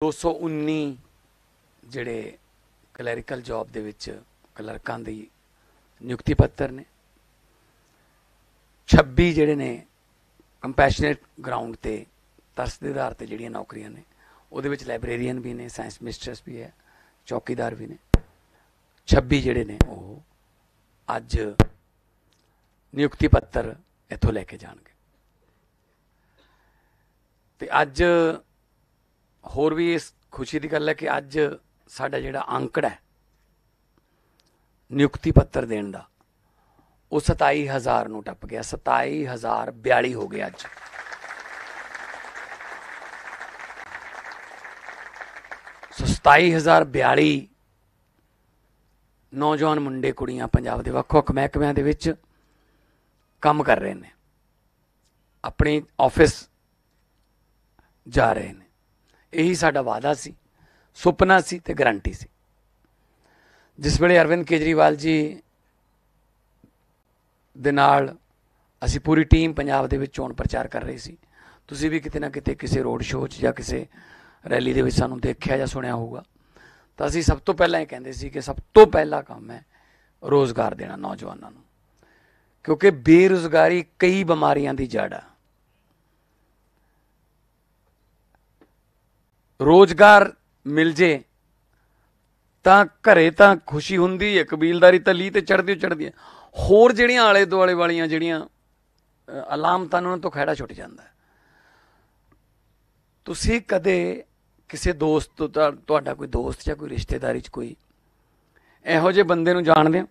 219 ਜਿਹੜੇ clerical job ਦੇ ਵਿੱਚ ਕਲਰਕਾਂ ਦੀ ਨਿਯੁਕਤੀ ਪੱਤਰ ਨੇ 26 ਜਿਹੜੇ ਨੇ ਕੰਪੈਸ਼ਨੇਟ ਗਰਾਊਂਡ ਤੇ ਤਰਸ ਦੇ ਆਧਾਰ ਤੇ ਜਿਹੜੀਆਂ ਨੌਕਰੀਆਂ ਨੇ ਉਹਦੇ ਵਿੱਚ ਲਾਇਬ੍ਰੇਰੀਅਨ ਵੀ ਨੇ ਸਾਇੰਸ ਮਿਸਟਰਸ ਵੀ ਹੈ ਚੌਕੀਦਾਰ ਵੀ ਨੇ 26 ਜਿਹੜੇ ਨੇ ਉਹ ਅੱਜ ਨਿਯੁਕਤੀ ਪੱਤਰ ਇੱਥੋਂ ਲੈ ਕੇ ਜਾਣਗੇ ਤੇ ਅੱਜ ਹੋਰ ਵੀ ਇਸ ਖੁਸ਼ੀ ਦੀ ਗੱਲ ਹੈ ਕਿ ਅੱਜ ਸਾਡਾ ਜਿਹੜਾ ਅੰਕੜਾ ਹੈ ਨਿਯੁਕਤੀ ਪੱਤਰ ਦੇਣ ਦਾ ਉਹ 27000 ਨੂੰ ਟੱਪ ਗਿਆ 27042 ਹੋ ਗਿਆ ਅੱਜ ਸੋ 27042 ਨੌਜਵਾਨ ਮੁੰਡੇ ਕੁੜੀਆਂ ਪੰਜਾਬ ਦੇ ਵੱਖ-ਵੱਖ ਮਹਿਕਮਿਆਂ ਦੇ ਵਿੱਚ ਕੰਮ ਕਰ ਰਹੇ ਨੇ ਆਪਣੇ ਆਫਿਸ ਜਾ ਰਹੇ ਨੇ ਇਹੀ ਸਾਡਾ ਵਾਅਦਾ ਸੀ ਸੁਪਨਾ ਸੀ ਤੇ ਗਾਰੰਟੀ ਸੀ ਜਿਸ ਵੇਲੇ ਅਰਵਿੰਦ ਕੇਜਰੀਵਾਲ ਜੀ ਦੇ ਨਾਲ ਅਸੀਂ ਪੂਰੀ ਟੀਮ ਪੰਜਾਬ ਦੇ ਵਿੱਚ ਚੋਣ ਪ੍ਰਚਾਰ ਕਰ ਰਹੀ ਸੀ ਤੁਸੀਂ ਵੀ ਕਿਤੇ ਨਾ ਕਿਤੇ ਕਿਸੇ ਰੋਡ ਸ਼ੋਅ 'ਚ ਜਾਂ ਕਿਸੇ ਰੈਲੀ ਦੇ ਵਿੱਚ ਸਾਨੂੰ ਦੇਖਿਆ ਜਾਂ ਸੁਣਿਆ ਹੋਊਗਾ ਤਾਂ ਅਸੀਂ ਸਭ ਤੋਂ ਪਹਿਲਾਂ ਇਹ ਕਹਿੰਦੇ ਸੀ ਕਿ ਸਭ ਤੋਂ ਪਹਿਲਾ ਕੰਮ ਹੈ ਰੋਜ਼ਗਾਰ ਦੇਣਾ ਨੌਜਵਾਨਾਂ ਨੂੰ ਕਿਉਂਕਿ ਬੇਰੋਜ਼ਗਾਰੀ ਕਈ ਬਿਮਾਰੀਆਂ ਦੀ ਜੜਾ ਹੈ ਰੋਜ਼ਗਾਰ ਮਿਲ ਜੇ ਤਾਂ ਘਰੇ ਤਾਂ ਖੁਸ਼ੀ ਹੁੰਦੀ ਹੈ ਕਬੀਲਦਾਰੀ ਤਾਂ ਲੀ ਤੇ ਚੜਦੀ ਚੜਦੀ ਹੈ ਹੋਰ ਜਿਹੜੀਆਂ ਆਲੇ ਦੁਆਲੇ ਵਾਲੀਆਂ ਜਿਹੜੀਆਂ ਅਲਾਮਤਾਂ ਉਹਨਾਂ ਤੋਂ ਖੜਾ ਛੁੱਟ ਜਾਂਦਾ ਤੁਸੀਂ ਕਦੇ ਕਿਸੇ ਦੋਸਤ ਤੋਂ ਤੁਹਾਡਾ ਕੋਈ ਦੋਸਤ ਜਾਂ ਕੋਈ ਰਿਸ਼ਤੇਦਾਰੀ 'ਚ ਕੋਈ ਇਹੋ ਜਿਹੇ ਬੰਦੇ ਨੂੰ ਜਾਣਦੇ ਹੋ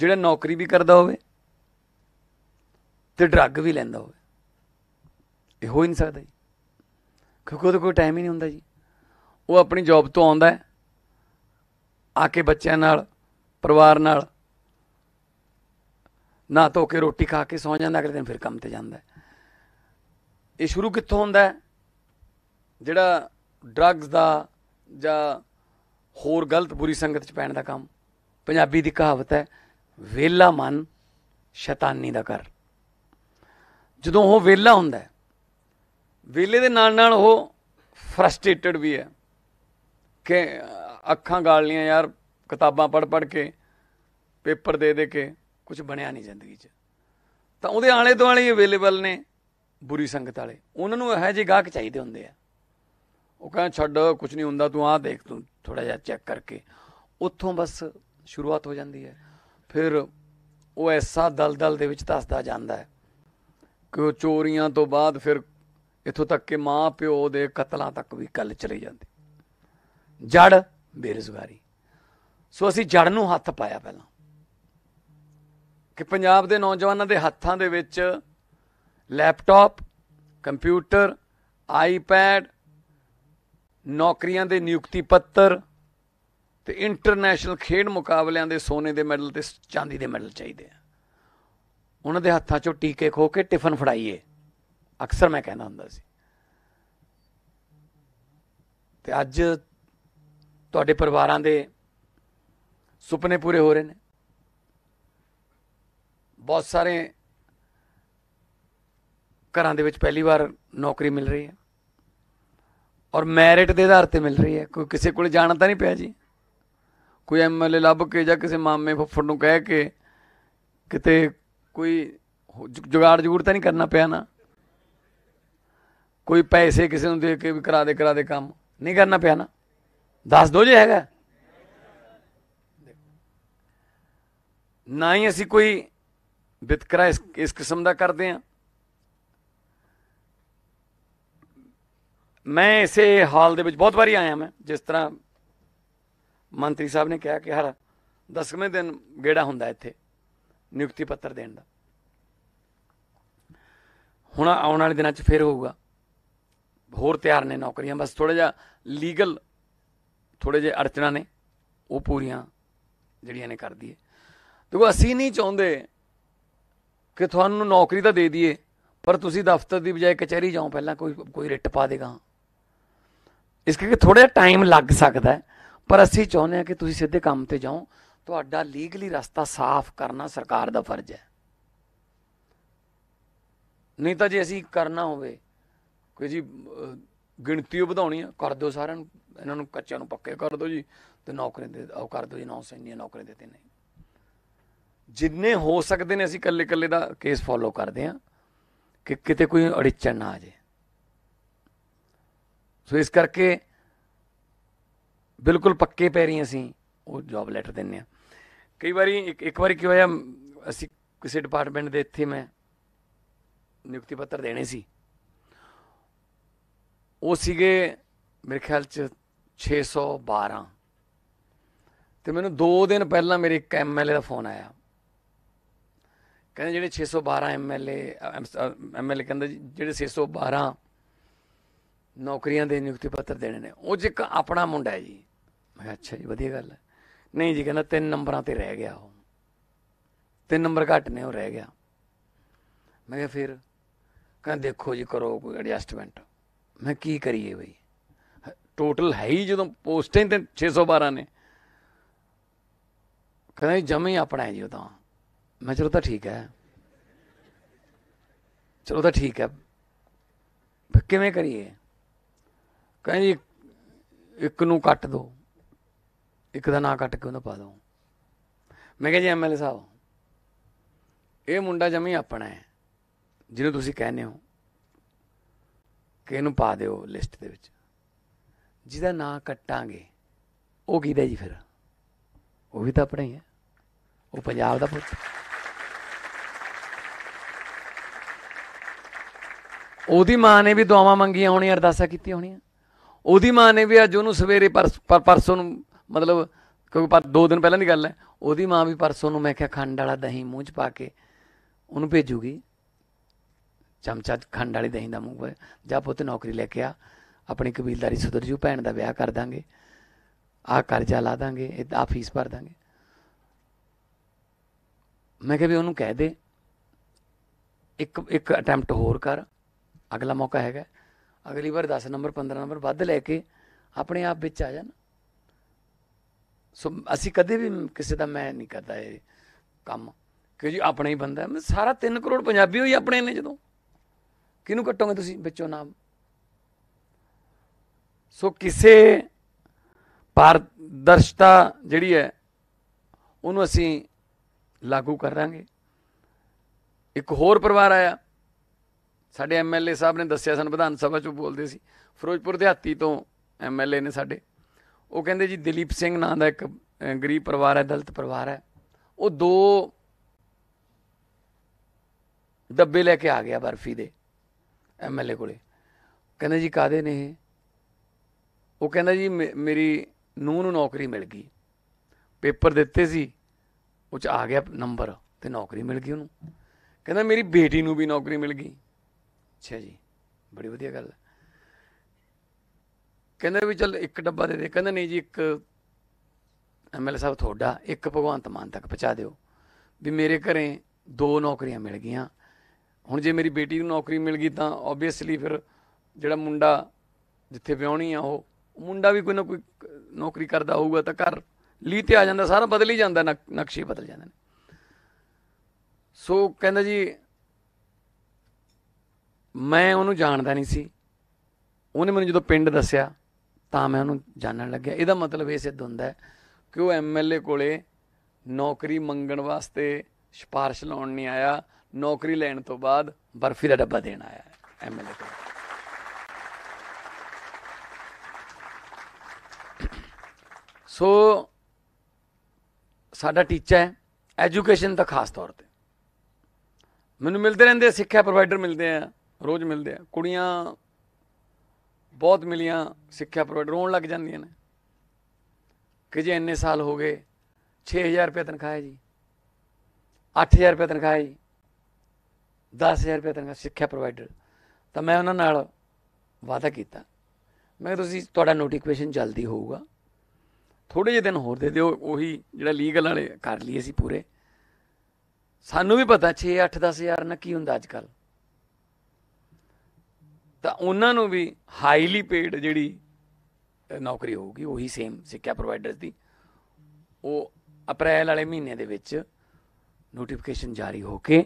ਜਿਹੜਾ ਨੌਕਰੀ ਵੀ ਕਰਦਾ ਹੋਵੇ ਤੇ ਡਰੱਗ ਵੀ ਲੈਂਦਾ ਹੋਵੇ ਇਹ ਹੋ ਹੀ ਨਹੀਂ ਸਕਦਾ ਕਿਉਂਕਿ ਉਹਦੇ ਕੋਲ ਟਾਈਮ ਹੀ ਨਹੀਂ ਹੁੰਦਾ ਜੀ ਉਹ ਆਪਣੀ ਜੌਬ ਤੋਂ ਆਉਂਦਾ ਆ ਕੇ ਬੱਚਿਆਂ ਨਾਲ ਪਰਿਵਾਰ ਨਾਲ ਨਾ ਧੋ ਕੇ ਰੋਟੀ ਖਾ ਕੇ ਸੌਂ ਜਾਂਦਾ ਅਗਲੇ ਦਿਨ ਫਿਰ ਕੰਮ ਤੇ ਜਾਂਦਾ ਇਹ ਸ਼ੁਰੂ ਕਿੱਥੋਂ ਹੁੰਦਾ ਹੈ ਜਿਹੜਾ ਡਰੱਗਸ ਦਾ ਜਾਂ ਹੋਰ ਗਲਤ ਬੁਰੀ ਸੰਗਤ ਚ ਪੈਣ ਦਾ ਕੰਮ ਪੰਜਾਬੀ ਦੀ ਕਹਾਵਤ ਹੈ ਵੇਲਾ ਮਨ ਸ਼ੈਤਾਨੀ ਦਾ ਕਰ ਜਦੋਂ ਉਹ ਵੇਲਾ ਹੁੰਦਾ ਹੈ ਵੇਲੇ ਦੇ ਨਾਲ ਨਾਲ ਉਹ ਫਰਸਟ੍ਰੇਟਡ ਵੀ ਹੈ ਕਿ ਅੱਖਾਂ ਗਾਲ ਲੀਆਂ ਯਾਰ ਕਿਤਾਬਾਂ ਪੜ ਪੜ ਕੇ ਪੇਪਰ ਦੇ ਦੇ ਕੇ ਕੁਝ ਬਣਿਆ ਨਹੀਂ ਜ਼ਿੰਦਗੀ 'ਚ ਤਾਂ ਉਹਦੇ ਆਲੇ ਦੁਆਲੇ ਅਵੇਲੇਬਲ ਨੇ ਬੁਰੀ ਸੰਗਤ ਵਾਲੇ ਉਹਨਾਂ ਨੂੰ ਇਹੋ ਜਿਹੇ ਗਾਹਕ ਚਾਹੀਦੇ ਹੁੰਦੇ ਆ ਉਹ ਕਹਿੰਦਾ ਛੱਡ ਕੁਝ ਨਹੀਂ ਹੁੰਦਾ ਤੂੰ ਆਹ ਦੇਖ ਤੂੰ ਥੋੜਾ ਜਿਹਾ ਚੈੱਕ ਕਰਕੇ ਉੱਥੋਂ ਬਸ ਸ਼ੁਰੂਆਤ ਹੋ ਜਾਂਦੀ ਹੈ ਫਿਰ ਉਹ ਐਸਾ ਦਲਦਲ ਦੇ ਵਿੱਚ ਤਸਦਾ ਜਾਂਦਾ ਹੈ ਕਿ ਉਹ ਚੋਰੀਆਂ ਤੋਂ ਬਾਅਦ ਫਿਰ ਇਥੋਂ ਤੱਕ ਕਿ ਮਾਂ ਪਿਓ ਦੇ ਕਤਲਾਂ ਤੱਕ ਵੀ ਗੱਲ ਚਲੀ ਜਾਂਦੀ ਜੜ ਬੇਰਜ਼ਗਾਰੀ ਸੋ ਅਸੀਂ ਜੜ ਨੂੰ ਹੱਥ ਪਾਇਆ ਪਹਿਲਾਂ ਕਿ ਪੰਜਾਬ ਦੇ ਨੌਜਵਾਨਾਂ ਦੇ ਹੱਥਾਂ ਦੇ ਵਿੱਚ ਲੈਪਟਾਪ ਕੰਪਿਊਟਰ ਆਈਪੈਡ ਨੌਕਰੀਆਂ ਦੇ ਨਿਯੁਕਤੀ ਪੱਤਰ ਤੇ ਇੰਟਰਨੈਸ਼ਨਲ ਖੇਡ ਮੁਕਾਬਲਿਆਂ ਦੇ ਸੋਨੇ ਦੇ ਮੈਡਲ ਤੇ ਚਾਂਦੀ ਦੇ ਮੈਡਲ ਚਾਹੀਦੇ ਆ ਉਹਨਾਂ ਦੇ ਹੱਥਾਂ 'ਚੋਂ ਟੀਕੇ ਖੋ ਕੇ ਟਿਫਨ ਫੜਾਈਏ ਅਕਸਰ ਮੈਂ ਕਹਿੰਦਾ ਹੁੰਦਾ ਸੀ ਤੇ ਅੱਜ ਤੁਹਾਡੇ ਪਰਿਵਾਰਾਂ ਦੇ ਸੁਪਨੇ ਪੂਰੇ ਹੋ ਰਹੇ ਨੇ ਬਹੁਤ ਸਾਰੇ ਘਰਾਂ ਦੇ ਵਿੱਚ ਪਹਿਲੀ ਵਾਰ ਨੌਕਰੀ ਮਿਲ ਰਹੀ ਹੈ ਔਰ ਮੈਰਿਟ ਦੇ ਆਧਾਰ ਤੇ ਮਿਲ ਰਹੀ ਹੈ ਕੋਈ ਕਿਸੇ ਕੋਲ ਜਾਣ ਤਾਂ ਨਹੀਂ ਪਿਆ ਜੀ ਕੋਈ ਐਮਐਲਏ ਲੱਭ ਕੇ ਜਾਂ ਕਿਸੇ ਮਾਮੇ ਫੁੱਫੜ ਨੂੰ ਕਹਿ ਕੇ ਕਿਤੇ ਕੋਈ ਜੁਗਾੜ ਜੁਗੜ ਤਾਂ ਨਹੀਂ ਕਰਨਾ ਪਿਆ ਨਾ ਕੋਈ ਪੈਸੇ ਕਿਸੇ ਨੂੰ ਦੇ ਕੇ ਵੀ ਕਰਾ ਦੇ ਕਰਾ ਦੇ ਕੰਮ ਨਹੀਂ ਕਰਨਾ ਪਿਆ ਨਾ ਦੱਸ ਦੋ ਜੇ ਹੈਗਾ ਨਾ ਹੀ ਅਸੀਂ ਕੋਈ ਵਿਤਕਰਾ ਇਸ ਇਸ ਕਿਸਮ ਦਾ ਕਰਦੇ ਆ ਮੈਂ ਇਸੇ ਹਾਲ ਦੇ ਵਿੱਚ ਬਹੁਤ ਵਾਰੀ ਆਇਆ ਮੈਂ ਜਿਸ ਤਰ੍ਹਾਂ ਮੰਤਰੀ ਸਾਹਿਬ ਨੇ ਕਿਹਾ ਕਿ ਹਰ 10ਵੇਂ ਦਿਨ ਗੇੜਾ ਹੁੰਦਾ ਇੱਥੇ ਨਿਯੁਕਤੀ ਪੱਤਰ ਦੇਣ ਦਾ ਹੁਣ ਆਉਣ ਵਾਲੇ ਦਿਨਾਂ 'ਚ ਫੇਰ ਹੋਊਗਾ ਹੋਰ ਤਿਆਰ ਨੇ ਨੌਕਰੀਆਂ ਬਸ ਥੋੜਾ ਜਿਹਾ ਲੀਗਲ ਥੋੜੇ ਜਿਹਾ ਅੜਚਣਾ ਨੇ ਉਹ ਪੂਰੀਆਂ ਜਿਹੜੀਆਂ ਨੇ ਕਰ ਦਈਏ ਦੇਖੋ ਅਸੀਂ ਨਹੀਂ ਚਾਹੁੰਦੇ ਕਿ ਤੁਹਾਨੂੰ ਨੌਕਰੀ ਤਾਂ ਦੇ ਦਈਏ ਪਰ ਤੁਸੀਂ ਦਫ਼ਤਰ ਦੀ ਬਜਾਏ ਕਚਹਿਰੀ ਜਾਓ ਪਹਿਲਾਂ ਕੋਈ ਕੋਈ ਰਿੱਟ ਪਾ ਦੇਗਾ ਇਸ ਕਰਕੇ ਥੋੜਾ ਜਿਹਾ ਟਾਈਮ ਲੱਗ ਸਕਦਾ ਹੈ ਪਰ ਅਸੀਂ ਚਾਹੁੰਦੇ ਹਾਂ ਕਿ ਤੁਸੀਂ ਸਿੱਧੇ ਕੰਮ ਤੇ ਜਾਓ ਤੁਹਾਡਾ ਲੀਗਲੀ ਰਸਤਾ ਸਾਫ਼ ਕਰਨਾ ਸਰਕਾਰ ਦਾ ਫਰਜ਼ ਹੈ ਨਹੀਂ ਤਾਂ ਜੇ ਅਸੀਂ ਕਰਨਾ ਹੋਵੇ ਕੋਈ ਜੀ ਗਿਣਤੀ ਵਧਾਉਣੀ ਆ ਕਰ ਦਿਓ ਸਾਰਿਆਂ ਨੂੰ ਇਹਨਾਂ ਨੂੰ ਕੱਚਿਆਂ ਨੂੰ ਪੱਕੇ ਕਰ ਦਿਓ ਜੀ ਤੇ ਨੌਕਰੀ ਦੇ ਆਓ ਕਰ ਦਿਓ ਜੀ ਨੌ ਸੈਨੀਆਂ ਨੌਕਰੀ ਦੇ ਨਹੀਂ ਜਿੰਨੇ ਹੋ ਸਕਦੇ ਨੇ ਅਸੀਂ ਕੱਲੇ ਕੱਲੇ ਦਾ ਕੇਸ ਫੋਲੋ ਕਰਦੇ ਆ ਕਿ ਕਿਤੇ ਕੋਈ ਅੜਿੱਚਣ ਨਾ ਆ ਜੇ ਸੋ ਇਸ ਕਰਕੇ ਬਿਲਕੁਲ ਪੱਕੇ ਪੈ ਰਹੀ ਅਸੀਂ ਉਹ ਜੌਬ ਲੈਟਰ ਦਿੰਨੇ ਆ ਕਈ ਵਾਰੀ ਇੱਕ ਵਾਰੀ ਕੀ ਹੋਇਆ ਅਸੀਂ ਕਿਸੇ ਡਿਪਾਰਟਮੈਂਟ ਦੇ ਇੱਥੇ ਮੈਂ ਨਿਯੁਕਤੀ ਪੱਤਰ ਦੇਣੇ ਸੀ ਉਹ ਸੀਗੇ ਮੇਰੇ ਖਿਆਲ ਚ 612 ਤੇ ਮੈਨੂੰ 2 ਦਿਨ ਪਹਿਲਾਂ ਮੇਰੇ ਇੱਕ ਐਮਐਲਏ ਦਾ ਫੋਨ ਆਇਆ ਕਹਿੰਦੇ ਜਿਹੜੇ 612 ਐਮਐਲਏ ਐਮਐਲਏ ਕਹਿੰਦੇ ਜਿਹੜੇ 612 ਨੌਕਰੀਆਂ ਦੇ ਨਿਯੁਕਤੀ ਪੱਤਰ ਦੇਣੇ ਨੇ ਉਹ ਜਿੱਕ ਆਪਣਾ ਮੁੰਡਾ ਹੈ ਜੀ ਮੈਂ ਅੱਛਾ ਜੀ ਵਧੀਆ ਗੱਲ ਹੈ ਨਹੀਂ ਜੀ ਕਹਿੰਦਾ ਤਿੰਨ ਨੰਬਰਾਂ ਤੇ ਰਹਿ ਗਿਆ ਉਹ ਤਿੰਨ ਨੰਬਰ ਘੱਟ ਨੇ ਉਹ ਰਹਿ ਗਿਆ ਮੈਂ ਕਿਹਾ ਫਿਰ ਕਹਿੰਦਾ ਦੇਖੋ ਜੀ ਕਰੋ ਕੋਈ ਐਡਜਸਟਮੈਂਟ ਮੈਂ ਕੀ ਕਰੀਏ ਬਈ ਟੋਟਲ ਹੈ ਹੀ ਜਦੋਂ ਪੋਸਟਾਂ ਤੇ 612 ਨੇ ਕਹਿੰਦਾ ਜਮੇ ਆਪਣਾ ਜੀ ਉਹ ਤਾਂ ਮੈਂ ਚਲੋ ਤਾਂ ਠੀਕ ਹੈ ਚਲੋ ਤਾਂ ਠੀਕ ਹੈ ਕਿਵੇਂ ਕਰੀਏ ਕਹਿੰਦੇ ਇੱਕ ਨੂੰ ਕੱਟ ਦੋ ਇੱਕ ਦਾ ਨਾਂ ਕੱਟ ਕੇ ਉਹਨੂੰ ਪਾ ਦੋ ਮੈਂ ਕਿਹਾ ਜੀ ਐਮਐਲਏ ਸਾਹਿਬ ਇਹ ਮੁੰਡਾ ਜਮੇ ਆਪਣਾ ਹੈ ਜਿਹਨੂੰ ਤੁਸੀਂ ਕਹਿੰਦੇ ਹੋ ਕਿ ਇਹਨੂੰ ਪਾ ਦਿਓ ਲਿਸਟ ਦੇ ਵਿੱਚ ਜਿਹਦਾ ਨਾਂ ਕੱਟਾਂਗੇ ਉਹ ਦਾ ਜੀ ਫਿਰ ਉਹ ਵੀ ਤਾਂ ਆਪਣਾ ਹੀ ਹੈ ਉਹ ਪੰਜਾਬ ਦਾ ਪੁੱਤ ਉਹਦੀ ਮਾਂ ਨੇ ਵੀ ਦੁਆਵਾਂ ਮੰਗੀਆਂ ਹੋਣੀਆਂ ਅਰਦਾਸਾਂ ਕੀਤੀਆਂ ਹੋਣੀਆਂ ਉਹਦੀ ਮਾਂ ਨੇ ਵੀ ਅੱਜ ਉਹਨੂੰ ਸਵੇਰੇ ਪਰਸੋਂ ਨੂੰ ਮਤਲਬ ਕਿਉਂਕਿ ਪਰ ਦੋ ਦਿਨ ਪਹਿਲਾਂ ਦੀ ਗੱਲ ਹੈ ਉਹਦੀ ਮਾਂ ਵੀ ਪਰਸੋਂ ਨੂੰ ਮੈਂ ਕਿਹਾ ਖੰਡ ਵਾਲਾ ਦਹੀਂ ਮੂੰਹ 'ਚ ਪਾ ਕੇ ਉਹਨੂੰ ਭੇਜੂਗੀ ਚਮਚਾ ਖੰਡ ਵਾਲੀ ਦਹੀਂ ਦਾ ਮੂੰਹ ਜਾ ਪੁੱਤ ਨੌਕਰੀ ਲੈ ਕੇ ਆ ਆਪਣੀ ਕਬੀਲਦਾਰੀ ਸੁਧਰ ਜੂ ਭੈਣ ਦਾ ਵਿਆਹ ਕਰ ਦਾਂਗੇ ਆ ਕਰਜ਼ਾ ਲਾ ਦਾਂਗੇ ਇਹ ਆ ਫੀਸ ਭਰ ਦਾਂਗੇ ਮੈਂ ਕਿਹਾ ਵੀ ਉਹਨੂੰ ਕਹਿ ਦੇ ਇੱਕ ਇੱਕ ਅਟੈਂਪਟ ਹੋਰ ਕਰ ਅਗਲਾ ਮੌਕਾ ਹੈਗਾ ਅਗਲੀ ਵਾਰ 10 ਨੰਬਰ 15 ਨੰਬਰ ਵੱਧ ਲੈ ਕੇ ਆਪਣੇ ਆਪ ਵਿੱਚ ਆ ਜਾਣ ਸੋ ਅਸੀਂ ਕਦੇ ਵੀ ਕਿਸੇ ਦਾ ਮੈਂ ਨਹੀਂ ਕਰਦਾ ਇਹ ਕੰਮ ਕਿ ਜੀ ਆਪਣਾ ਹੀ ਬੰਦਾ ਮੈਂ ਸਾਰਾ 3 ਕਰੋੜ ਪੰਜਾਬੀ ਹੋਈ ਆਪਣੇ ਨੇ ਜਦੋਂ ਕਿਹਨੂੰ ਕੱਟੋਗੇ ਤੁਸੀਂ ਵਿੱਚੋਂ ਨਾਮ ਸੋ ਕਿਸੇ ਪਾਰਦਰਸ਼ਤਾ ਜਿਹੜੀ ਹੈ ਉਹਨੂੰ ਅਸੀਂ ਲਾਗੂ ਕਰਾਂਗੇ ਇੱਕ ਹੋਰ ਪਰਿਵਾਰ ਆਇਆ ਸਾਡੇ ਐਮਐਲਏ ਸਾਹਿਬ ਨੇ ਦੱਸਿਆ ਸਾਨੂੰ ਵਿਧਾਨ ਸਭਾ 'ਚ ਬੋਲਦੇ ਸੀ ਫਿਰੋਜ਼ਪੁਰ ਦਿਹਾਤੀ ਤੋਂ ਐਮਐਲਏ ਨੇ ਸਾਡੇ ਉਹ ਕਹਿੰਦੇ ਜੀ ਦਿਲੀਪ ਸਿੰਘ ਨਾਂ ਦਾ ਇੱਕ ਗਰੀਬ ਪਰਿਵਾਰ ਹੈ ਦਲਿਤ ਪਰਿਵਾਰ ਹੈ ਉਹ ਦੋ ਡੱਬੇ ਲੈ ਕੇ ਆ ਗਿਆ ਬਰਫੀ ਦੇ ਐਮਐਲਏ ਕੋਲੇ ਕਹਿੰਦਾ ਜੀ ਕਾਦੇ ਨੇ ਇਹ ਉਹ ਕਹਿੰਦਾ ਜੀ ਮੇਰੀ ਨੂੰ ਨੂੰ ਨੌਕਰੀ ਮਿਲ ਗਈ ਪੇਪਰ ਦਿੱਤੇ ਸੀ ਉਹ ਚ ਆ ਗਿਆ ਨੰਬਰ ਤੇ ਨੌਕਰੀ ਮਿਲ ਗਈ ਉਹਨੂੰ ਕਹਿੰਦਾ ਮੇਰੀ ਬੇਟੀ ਨੂੰ ਵੀ ਨੌਕਰੀ ਮਿਲ ਗਈ ਅੱਛਾ ਜੀ ਬੜੀ ਵਧੀਆ ਗੱਲ ਹੈ ਕਹਿੰਦੇ ਵੀ ਚੱਲ ਇੱਕ ਡੱਬਾ ਦੇ ਦੇ ਕਹਿੰਦੇ ਨਹੀਂ ਜੀ ਇੱਕ ਐਮਐਲਏ ਸਾਹਿਬ ਤੁਹਾਡਾ ਇੱਕ ਭਗਵੰਤ ਮਾਨ ਤੱਕ ਪਹੁੰਚਾ ਦਿਓ ਵੀ ਮੇਰੇ ਘਰੇ ਦੋ ਨੌਕਰੀਆਂ ਮਿਲ ਗਈਆਂ ਹੁਣ ਜੇ ਮੇਰੀ ਬੇਟੀ ਨੂੰ ਨੌਕਰੀ ਮਿਲ ਗਈ ਤਾਂ ਆਬਵੀਅਸਲੀ ਫਿਰ ਜਿਹੜਾ ਮੁੰਡਾ ਜਿੱਥੇ ਵਿਆਹਣੀ ਆ ਉਹ ਮੁੰਡਾ ਵੀ ਕੋਈ ਨਾ ਕੋਈ ਨੌਕਰੀ ਕਰਦਾ ਹੋਊਗਾ ਤਾਂ ਘਰ ਲਈ ਤੇ ਆ ਜਾਂਦਾ ਸਾਰਾ ਬਦਲ ਹੀ ਜਾਂਦਾ ਨਕਸ਼ੇ ਬਦਲ ਜਾਂਦੇ ਨੇ ਸੋ ਕਹਿੰਦਾ ਜੀ ਮੈਂ ਉਹਨੂੰ ਜਾਣਦਾ ਨਹੀਂ ਸੀ ਉਹਨੇ ਮੈਨੂੰ ਜਦੋਂ ਪਿੰਡ ਦੱਸਿਆ ਤਾਂ ਮੈਂ ਉਹਨੂੰ ਜਾਣਨ ਲੱਗਿਆ ਇਹਦਾ ਮਤਲਬ ਇਹ ਸਿੱਧ ਹੁੰਦਾ ਕਿ ਉਹ ਐਮਐਲਏ ਕੋਲੇ ਨੌਕਰੀ ਮੰਗਣ ਵਾਸਤੇ ਸਿਫਾਰਿਸ਼ ਲਾਉਣ ਨਹੀਂ ਆਇਆ ਨੌਕਰੀ ਲੈਣ ਤੋਂ ਬਾਅਦ ਬਰਫੀ ਦਾ ਡੱਬਾ ਦੇਣ ਆਇਆ ਐਮਐਲਏ ਕੋਲ ਸੋ ਸਾਡਾ ਟੀਚਾ ਹੈ ਐਜੂਕੇਸ਼ਨ ਦਾ ਖਾਸ ਤੌਰ ਤੇ ਮੈਨੂੰ ਮਿਲਦੇ ਰਹਿੰਦੇ ਸਿੱਖਿਆ ਪ੍ਰੋਵਾਈਡਰ ਮਿਲਦੇ ਆ ਰੋਜ਼ ਮਿਲਦੇ ਆ ਕੁੜੀਆਂ ਬਹੁਤ ਮਿਲੀਆਂ ਸਿੱਖਿਆ ਪ੍ਰੋਵਾਈਡਰ ਹੋਣ ਲੱਗ ਜਾਂਦੀਆਂ ਨੇ ਕਿ ਜੇ ਇੰਨੇ ਸਾਲ ਹੋ ਗਏ 6000 ਰੁਪਏ ਤਨਖਾਹ ਹੈ ਜੀ 8000 ਰੁਪਏ ਤਨਖਾਹ ਹੈ ਜੀ 10000 ਰੁਪਏ ਤਨਖਾਹ ਸਿੱਖਿਆ ਪ੍ਰੋਵਾਈਡਰ ਤਾਂ ਮੈਂ ਉਹਨਾਂ ਨਾਲ ਵਾਅਦਾ ਕੀਤਾ ਮੈਂ ਤੁਸੀਂ ਤੁਹਾਡਾ ਨੋਟੀਫਿਕੇਸ਼ਨ ਜਲਦੀ ਹੋਊਗਾ ਥੋੜੇ ਜਿਹੇ ਦਿਨ ਹੋਰ ਦੇ ਦਿਓ ਉਹੀ ਜਿਹੜਾ ਲੀਗਲ ਵਾਲੇ ਕਰ ਲਈਏ ਸੀ ਪੂਰੇ ਸਾਨੂੰ ਵੀ ਪਤਾ 6 8 10000 ਨਾਲ ਕੀ ਹੁੰਦਾ ਅੱਜ ਕੱਲ ਤਾਂ ਉਹਨਾਂ ਨੂੰ ਵੀ ਹਾਈਲੀ ਪੇਡ ਜਿਹੜੀ ਨੌਕਰੀ ਹੋਊਗੀ ਉਹੀ ਸੇਮ ਸਿੱਖਿਆ ਪ੍ਰੋਵਾਈਡਰ ਦੀ ਉਹ ਅਪ੍ਰੈਲ ਵਾਲੇ ਮਹੀਨੇ ਦੇ ਵਿੱਚ ਨੋਟੀਫਿਕੇਸ਼ਨ ਜਾਰੀ ਹੋ ਕੇ